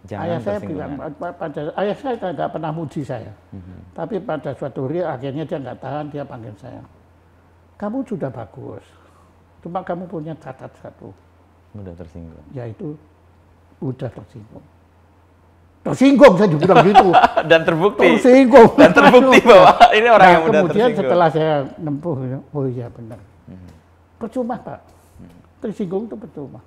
Jangan ayah saya bilang pada ayah saya tidak pernah muji saya, mm-hmm. tapi pada suatu hari akhirnya dia nggak tahan dia panggil saya, kamu sudah bagus, cuma kamu punya catat satu. Mudah tersinggung. Ya itu mudah tersinggung. Tersinggung saya juga bilang gitu. Dan terbukti. Tersinggung. Dan terbukti bahwa ini orang nah, yang mudah kemudian setelah saya nempuh, oh iya benar. Mm-hmm. Percuma pak, mm-hmm. tersinggung itu percuma.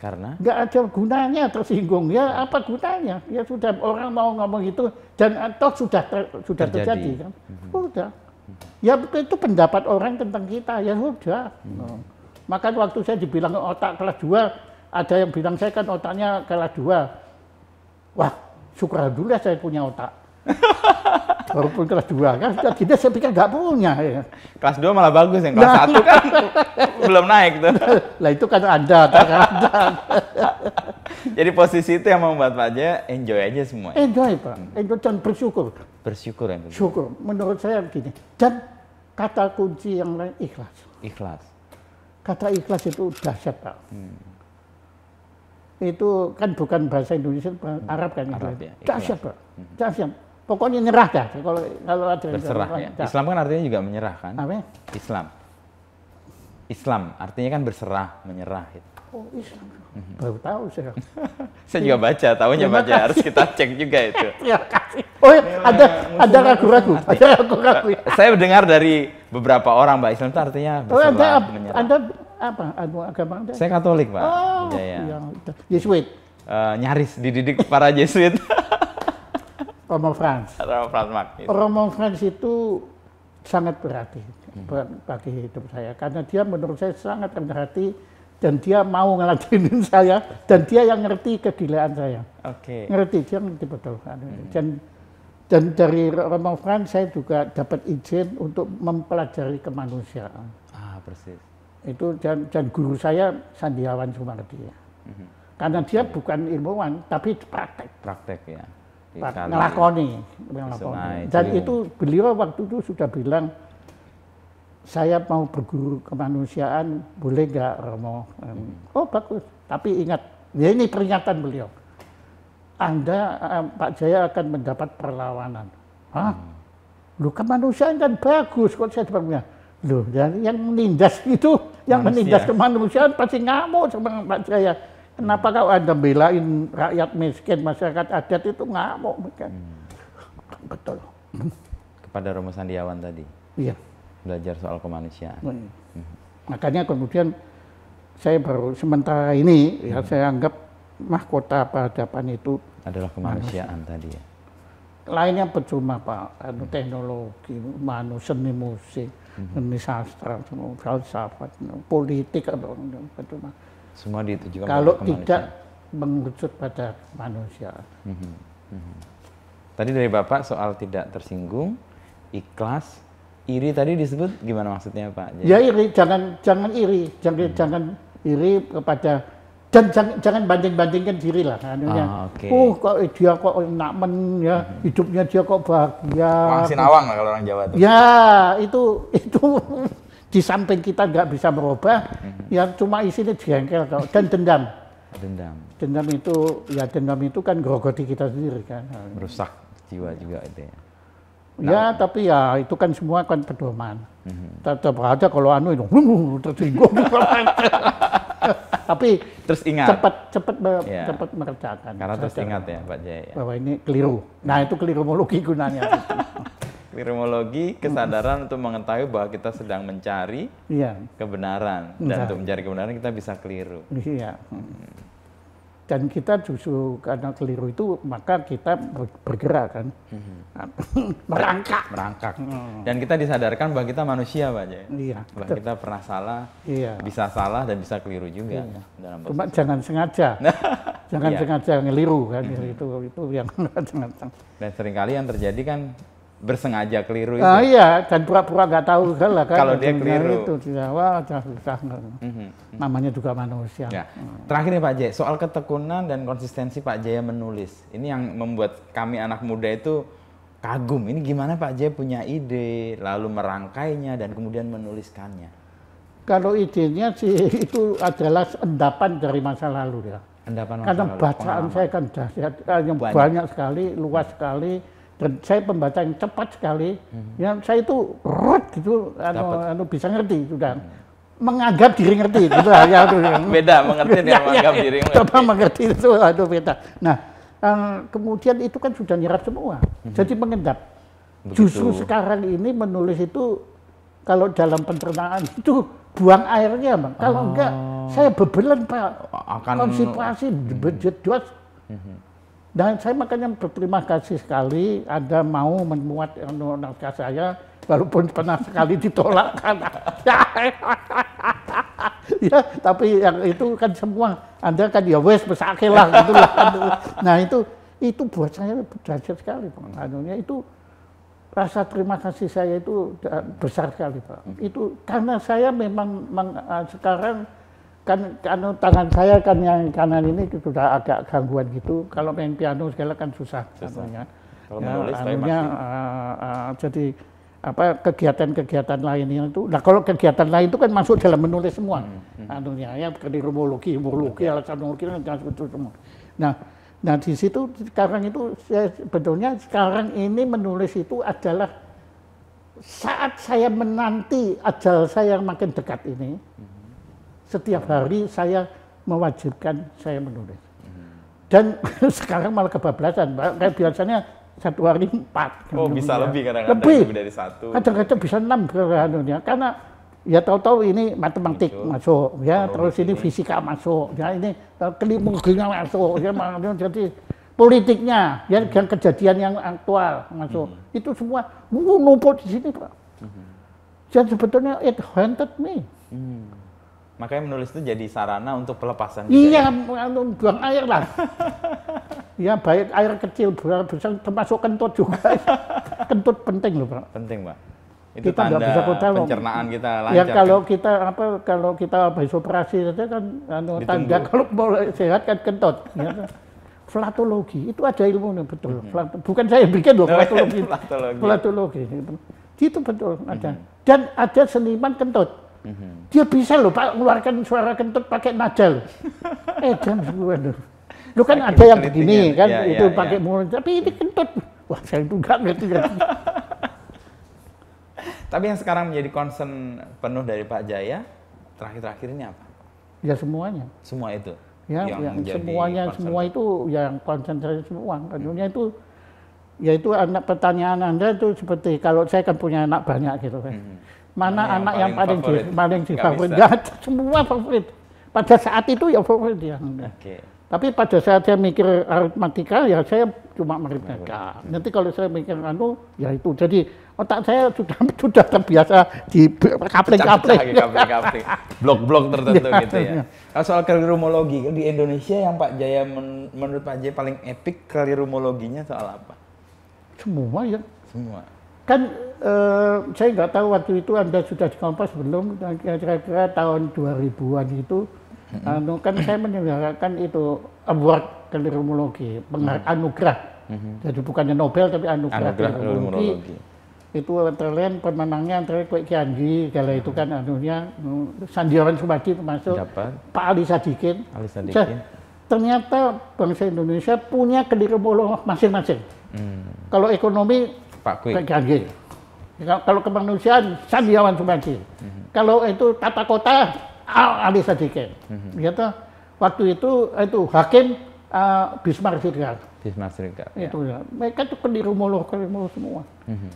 Karena? Nggak ada gunanya tersinggung. Ya, ya apa gunanya? Ya sudah orang mau ngomong itu dan atau sudah ter, sudah terjadi, terjadi kan? Mm -hmm. Udah. Mhm. Ya itu pendapat orang tentang kita. Ya sudah. Mm -hmm. Oh. Maka waktu saya dibilang otak kelas dua ada yang bilang saya kan otaknya kelas dua, Wah, syukur dulu saya punya otak. Walaupun kelas 2 kan sudah tidak saya pikir nggak punya ya. Kelas 2 malah bagus yang kelas nah, 1 kan belum naik tuh. Lah itu kan Anda, ada. Jadi posisi itu yang membuat Pak Jaya enjoy aja semua. Enjoy Pak, enjoy dan bersyukur. Bersyukur ya. Syukur, menurut saya begini. Dan kata kunci yang lain ikhlas. Ikhlas. Kata ikhlas itu dahsyat Pak. Hmm. Itu kan bukan bahasa Indonesia, Arab kan. Arab ya. Dahsyat Pak, hmm. dahsyat. Hmm pokoknya nyerah dah kalau kalau berserah ya. Islam kan artinya juga menyerah kan apa Islam Islam artinya kan berserah menyerah gitu. oh Islam mm-hmm. baru tahu saya saya juga baca tahunya baca harus kita cek juga itu terima kasih oh ya, ada ada ragu-ragu ada ragu-ragu saya mendengar dari beberapa orang mbak Islam itu artinya berserah oh, ada, menyerah ada apa agama anda saya Katolik pak oh, Jaya. Ya, iya, iya. Yesuit uh, nyaris dididik para Jesuit Romo Frans. Romo Frans Gitu. Romo Frans itu sangat berarti hmm. bagi hidup saya karena dia menurut saya sangat rendah dan dia mau ngelatihin saya dan dia yang ngerti kegilaan saya. Oke. Okay. Ngerti dia ngerti betul. Hmm. Dan dan dari Romo Frans saya juga dapat izin untuk mempelajari kemanusiaan. Ah, persis. Itu dan, dan guru saya Sandiawan Sumardi. -hmm. Karena dia bukan ilmuwan tapi praktek. Praktek ya ngelakoni, ngelakoni. dan ya. itu beliau waktu itu sudah bilang saya mau berguru kemanusiaan boleh nggak Romo hmm. oh bagus tapi ingat ya ini peringatan beliau anda eh, Pak Jaya akan mendapat perlawanan Hah? Hmm. lu kemanusiaan kan bagus kok saya bilang loh yang menindas itu yang Manusia. menindas kemanusiaan pasti ngamuk sama Pak Jaya Kenapa kau ada belain rakyat miskin, masyarakat adat itu ngamuk? Kan? Hmm. Betul. Kepada Romo Sandiawan tadi? Iya. Belajar soal kemanusiaan. Hmm. Hmm. Makanya kemudian saya baru sementara ini, ya, hmm. ya saya anggap mahkota peradaban itu adalah kemanusiaan manusia. tadi ya. Lainnya percuma Pak, anu hmm. teknologi, manusia seni musik, hmm. seni sastra, semua, filsafat, politik atau percuma. Semua ditujukan kalau tidak mengucut pada manusia. Mm -hmm. Mm -hmm. Tadi dari Bapak soal tidak tersinggung, ikhlas, iri tadi disebut gimana maksudnya Pak? Jadi... Ya iri, jangan jangan iri, jangan hmm. jangan iri kepada dan jangan, jangan banding-bandingkan diri lah anunya. Ah, okay. Oh, kok dia kok enak men ya, hmm. hidupnya dia kok bahagia. Wang sinawang lah kalau orang Jawa itu. Ya, itu itu di samping kita nggak bisa merubah, mm-hmm. ya cuma isinya jengkel kok dan dendam. Dendam. Dendam itu ya dendam itu kan grogoti kita sendiri kan. Merusak jiwa juga itu ya. Ya, nah. tapi ya itu kan semua kan pedoman. Mm-hmm. Tetap aja kalau anu itu tersinggung. tapi terus ingat cepat cepat yeah. cepat mengerjakan Karena terus ingat ya Pak Jaya. Bahwa ini keliru. Nah, itu keliru mologi gunanya. Krimologi kesadaran mm. untuk mengetahui bahwa kita sedang mencari yeah. kebenaran dan untuk mencari kebenaran kita bisa keliru. Iya. Yeah. Hmm. Dan kita justru karena keliru itu maka kita bergerak kan, hmm. merangkak. Merangkak. Hmm. Dan kita disadarkan bahwa kita manusia pak Iya. Bahwa kita pernah salah, iya. bisa salah dan bisa keliru juga. Iya. Dalam Cuma jangan sengaja. jangan iya. sengaja ngeliru kan mm -hmm. itu itu yang jangan. Dan seringkali yang terjadi kan bersengaja keliru itu. Ah, iya, dan pura-pura nggak tahu segala kan. Kalau dia keliru. Itu, ya, wah, susah. Mm-hmm. Namanya juga manusia. Ya. Hmm. Terakhir nih Pak Jaya, soal ketekunan dan konsistensi Pak Jaya menulis. Ini yang membuat kami anak muda itu kagum. Ini gimana Pak Jaya punya ide, lalu merangkainya dan kemudian menuliskannya. Kalau idenya sih itu adalah endapan dari masa lalu ya. Endapan masa Karena lalu. bacaan pengalaman. saya kan dahsyat, eh, banyak. banyak sekali, luas sekali dan saya pembaca yang cepat sekali hmm. ya saya itu rut gitu anu, anu bisa ngerti sudah hmm. menganggap diri ngerti gitu lah ya beda mengerti dan ya, ya, menganggap ya, diri ngerti coba mengerti itu aduh beda nah um, kemudian itu kan sudah nyerap semua hmm. jadi mengendap Begitu. justru sekarang ini menulis itu kalau dalam pencernaan itu buang airnya bang kalau oh. enggak saya bebelan pak akan konsentrasi hmm. berjelas hmm. Dan saya makanya berterima kasih sekali ada mau memuat naskah saya walaupun pernah sekali ditolak karena ya tapi yang itu kan semua anda kan ya wes besake gitu lah. nah itu itu buat saya kasih sekali bang itu rasa terima kasih saya itu eh, besar sekali pak itu karena saya memang eh, sekarang kan kan tangan saya kan yang kanan ini sudah agak gangguan gitu kalau main piano segala kan susah, susah. Anunya. Kalau ya, anunya, uh, uh, jadi apa kegiatan-kegiatan lainnya itu nah kalau kegiatan lain itu kan masuk dalam menulis semua hmm. hmm. anunya ya rumologi rumologi okay. alasan dan semua nah nah di situ sekarang itu saya sebetulnya sekarang ini menulis itu adalah saat saya menanti ajal saya yang makin dekat ini setiap hari saya mewajibkan saya menulis. Dan sekarang malah kebablasan, Pak. biasanya satu hari empat. Oh bisa ya. lebih kadang-kadang lebih. lebih dari satu. Kadang-kadang bisa enam karena ya tahu-tahu ini matematik Muncul. masuk, ya Terlalu terus ini fisika masuk, ya ini eh, kelimungkinya masuk, ya. ya jadi politiknya, ya hmm. kejadian yang aktual masuk, hmm. itu semua numpuk di sini pak. Hmm. Dan sebetulnya it haunted me. Hmm. Makanya menulis itu jadi sarana untuk pelepasan. Iya, ya. buang air lah. Iya, baik air kecil besar termasuk kentut juga. kentut penting loh, Pak. Penting, Pak. Itu kita nggak bisa kontrol. Pencernaan kita ya, lancar. Ya kalau kan? kita apa kalau kita habis operasi itu kan anu, tanda kalau boleh, sehat kan kentut. Ya. Kan? flatologi itu ada ilmu yang betul. Mm -hmm. Bukan saya bikin loh flatologi. flatologi. Flatologi. Gitu. Itu betul ada. Mm -hmm. Dan ada seniman kentut. Mhm. Dia bisa loh Pak mengeluarkan suara kentut pakai nada loh. eh jam sepuluh Lu kan ada yang begini kan ya, itu ya, ya. pakai ya. mulut tapi ini kentut. Wah saya itu nggak ngerti. tapi yang sekarang menjadi concern penuh dari Pak Jaya terakhir-terakhir ini apa? Ya semuanya. Semua itu. Ya, yang, yang semuanya concern. semua itu yang concern konsentrasi semua. Tentunya hmm. itu yaitu anak pertanyaan Anda itu seperti kalau saya kan punya anak banyak gitu kan. Hmm mana yang anak yang paling favorit. paling favorit? Ya, semua favorit pada saat itu ya favorit ya okay. tapi pada saat saya mikir aritmatika ya saya cuma aritmatika nanti kalau saya mikir anu ya itu jadi otak saya sudah sudah terbiasa di kapling-kapling blok-blok tertentu iya, gitu ya iya. kalau soal kalirumologi di Indonesia yang Pak Jaya men, menurut Pak Jaya paling epic kalirumologinya soal apa semua ya semua kan uh, saya nggak tahu waktu itu Anda sudah di Kompas belum, nah, kira-kira tahun 2000-an itu, mm -hmm. kan saya menyelenggarakan itu award kelirumologi, penghargaan mm -hmm. anugerah. Mm -hmm. Jadi bukannya Nobel tapi anugerah, anugerah kelirumologi. Itu terlain pemenangnya antara Kwek Kianji, kalau itu kan anunya Sandiawan Sumadi termasuk Dapat. Pak Ali Sadikin. Ali Sadikin. ternyata bangsa Indonesia punya kelirumologi masing-masing. Hmm. Kalau ekonomi Pak Kwi. Kalau kemanusiaan Sandiawan Sumanti. Mm -hmm. Kalau itu tata kota Al Ali Sadikin. Mm -hmm. gitu. Waktu itu itu hakim uh, Bismar Sirgal. Bismar Sirgar. Ya. Itu ya. Mereka itu keliru muluh, keliru muluh semua. Mm -hmm.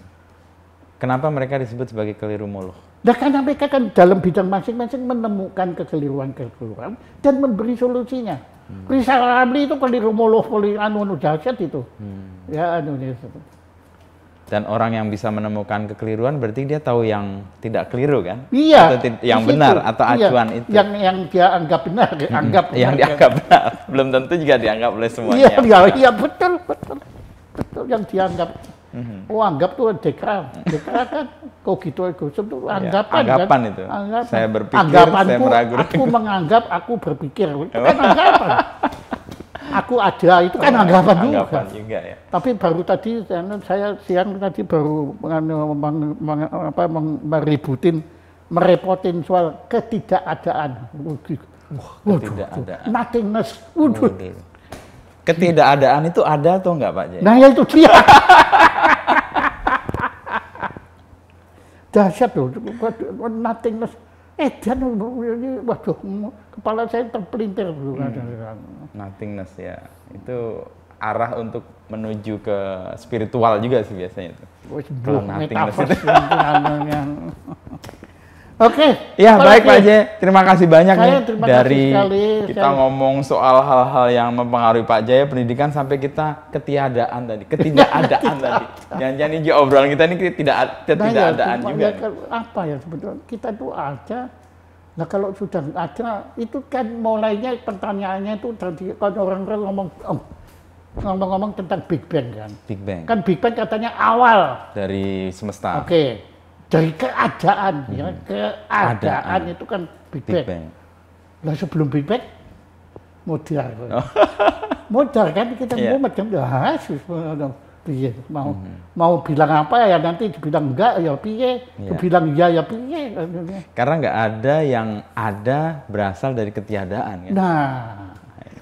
Kenapa mereka disebut sebagai keliru muluh? Nah, karena mereka kan dalam bidang masing-masing menemukan kekeliruan-kekeliruan dan memberi solusinya. Hmm. Rizal Ramli itu keliru muluh, keliru anu, anu dahsyat itu. Hmm. Ya, anu, anu, anu dan orang yang bisa menemukan kekeliruan berarti dia tahu yang tidak keliru kan? Iya. Atau iya, yang itu, benar atau acuan itu. Yang yang dia anggap benar, dia hmm. anggap benar. Yang dianggap benar, belum tentu juga dianggap oleh semuanya. Iya, iya, iya betul, betul, betul yang dianggap. Mm-hmm. Oh, anggap tuh dekra, dekra kan kok gitu egoisme gitu, tuh iya, anggapan, ya, anggapan itu. Anggapan. Saya berpikir, Anggapanku, saya meragu Aku menganggap, aku berpikir. Itu kan iya. anggapan aku ada itu kan anggapan, oh, anggapan juga. juga ya. Tapi baru tadi kan, saya siang tadi baru meng, meng, apa, meributin, merepotin soal ketidakadaan. Wah, ketidakadaan. Nothingness. Ketidakadaan itu ada atau enggak Pak Jaya? Nah ya itu dia. Dahsyat loh, nothingness edan ini waduh kepala saya terpelintir dulu hmm. nothingness ya itu arah untuk menuju ke spiritual juga sih biasanya itu. Oh, nothingness itu. Oke. Okay. Ya baik Pak J, terima kasih banyak Saya nih terima dari kasih sekali, kita sekali. ngomong soal hal-hal yang mempengaruhi Pak Jaya pendidikan sampai kita ketiadaan tadi, ketidakadaan tadi. Jangan-jangan ini obrolan kita ini tidak tidak nah, iya, adaan juga. Ya, apa ya sebetulnya kita itu ada. Nah kalau sudah ada itu kan mulainya pertanyaannya itu tadi kalau orang-orang ngomong oh, ngomong-ngomong tentang Big Bang kan. Big Bang. Kan Big Bang katanya awal dari semesta. Oke. Okay dari keadaan ya, hmm. ya keadaan Adaan. itu kan big bang. Big bang. Nah sebelum big bang modal. Oh. modal kan kita yeah. mumet kan ya, harus, ya, piye mau hmm. mau bilang apa ya nanti dibilang enggak ya piye yeah. dibilang ya ya piye karena nggak ada yang ada berasal dari ketiadaan ya. nah, nah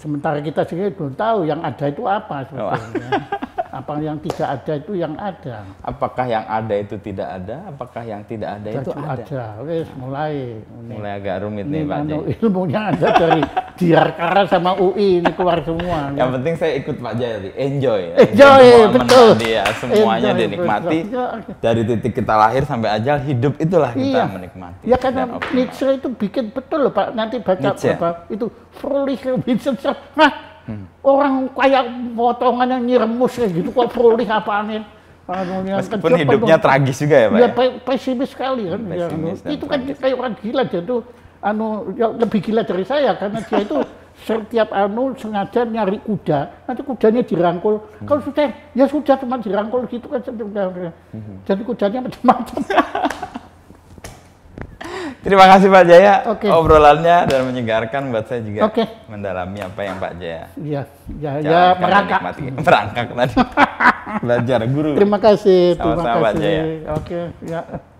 sementara kita sendiri belum tahu yang ada itu apa oh. sebetulnya. Oh. apa yang tidak ada itu yang ada apakah yang ada itu tidak ada apakah yang tidak ada itu ada, ada. Wis, mulai ini. mulai agak rumit ini nih Pak Itu anu ilmunya ada dari Diarkara sama UI ini keluar semua yang penting saya ikut Pak Jai enjoy ya. enjoy betul dia semuanya enjoy, dinikmati betul. dari titik kita lahir sampai ajal hidup itulah kita iya. menikmati ya karena Nietzsche itu bikin betul loh Pak nanti baca Nietzsche. apa itu Froelich Nietzsche. nah Hmm. Orang kayak potongan yang nyiram kayak gitu kok peroleh apa aneh? Meskipun kecil, hidupnya tragis juga ya Pak ya? ya? pesimis sekali kan. Ya. Pesimis ya, itu kan kayak orang gila dia Anu, ya, lebih gila dari saya karena dia itu setiap anu sengaja nyari kuda, nanti kudanya dirangkul. Hmm. Kalau sudah, ya sudah cuma dirangkul gitu kan. Hmm. Jadi kudanya macam-macam. Terima kasih Pak Jaya. Okay. Obrolannya dan menyegarkan buat saya juga okay. mendalami apa yang Pak Jaya. Iya, ya, ya merangkak. Merangkak tadi. Belajar guru. Terima kasih. Sama-sama Pak Jaya. Oke, okay, ya.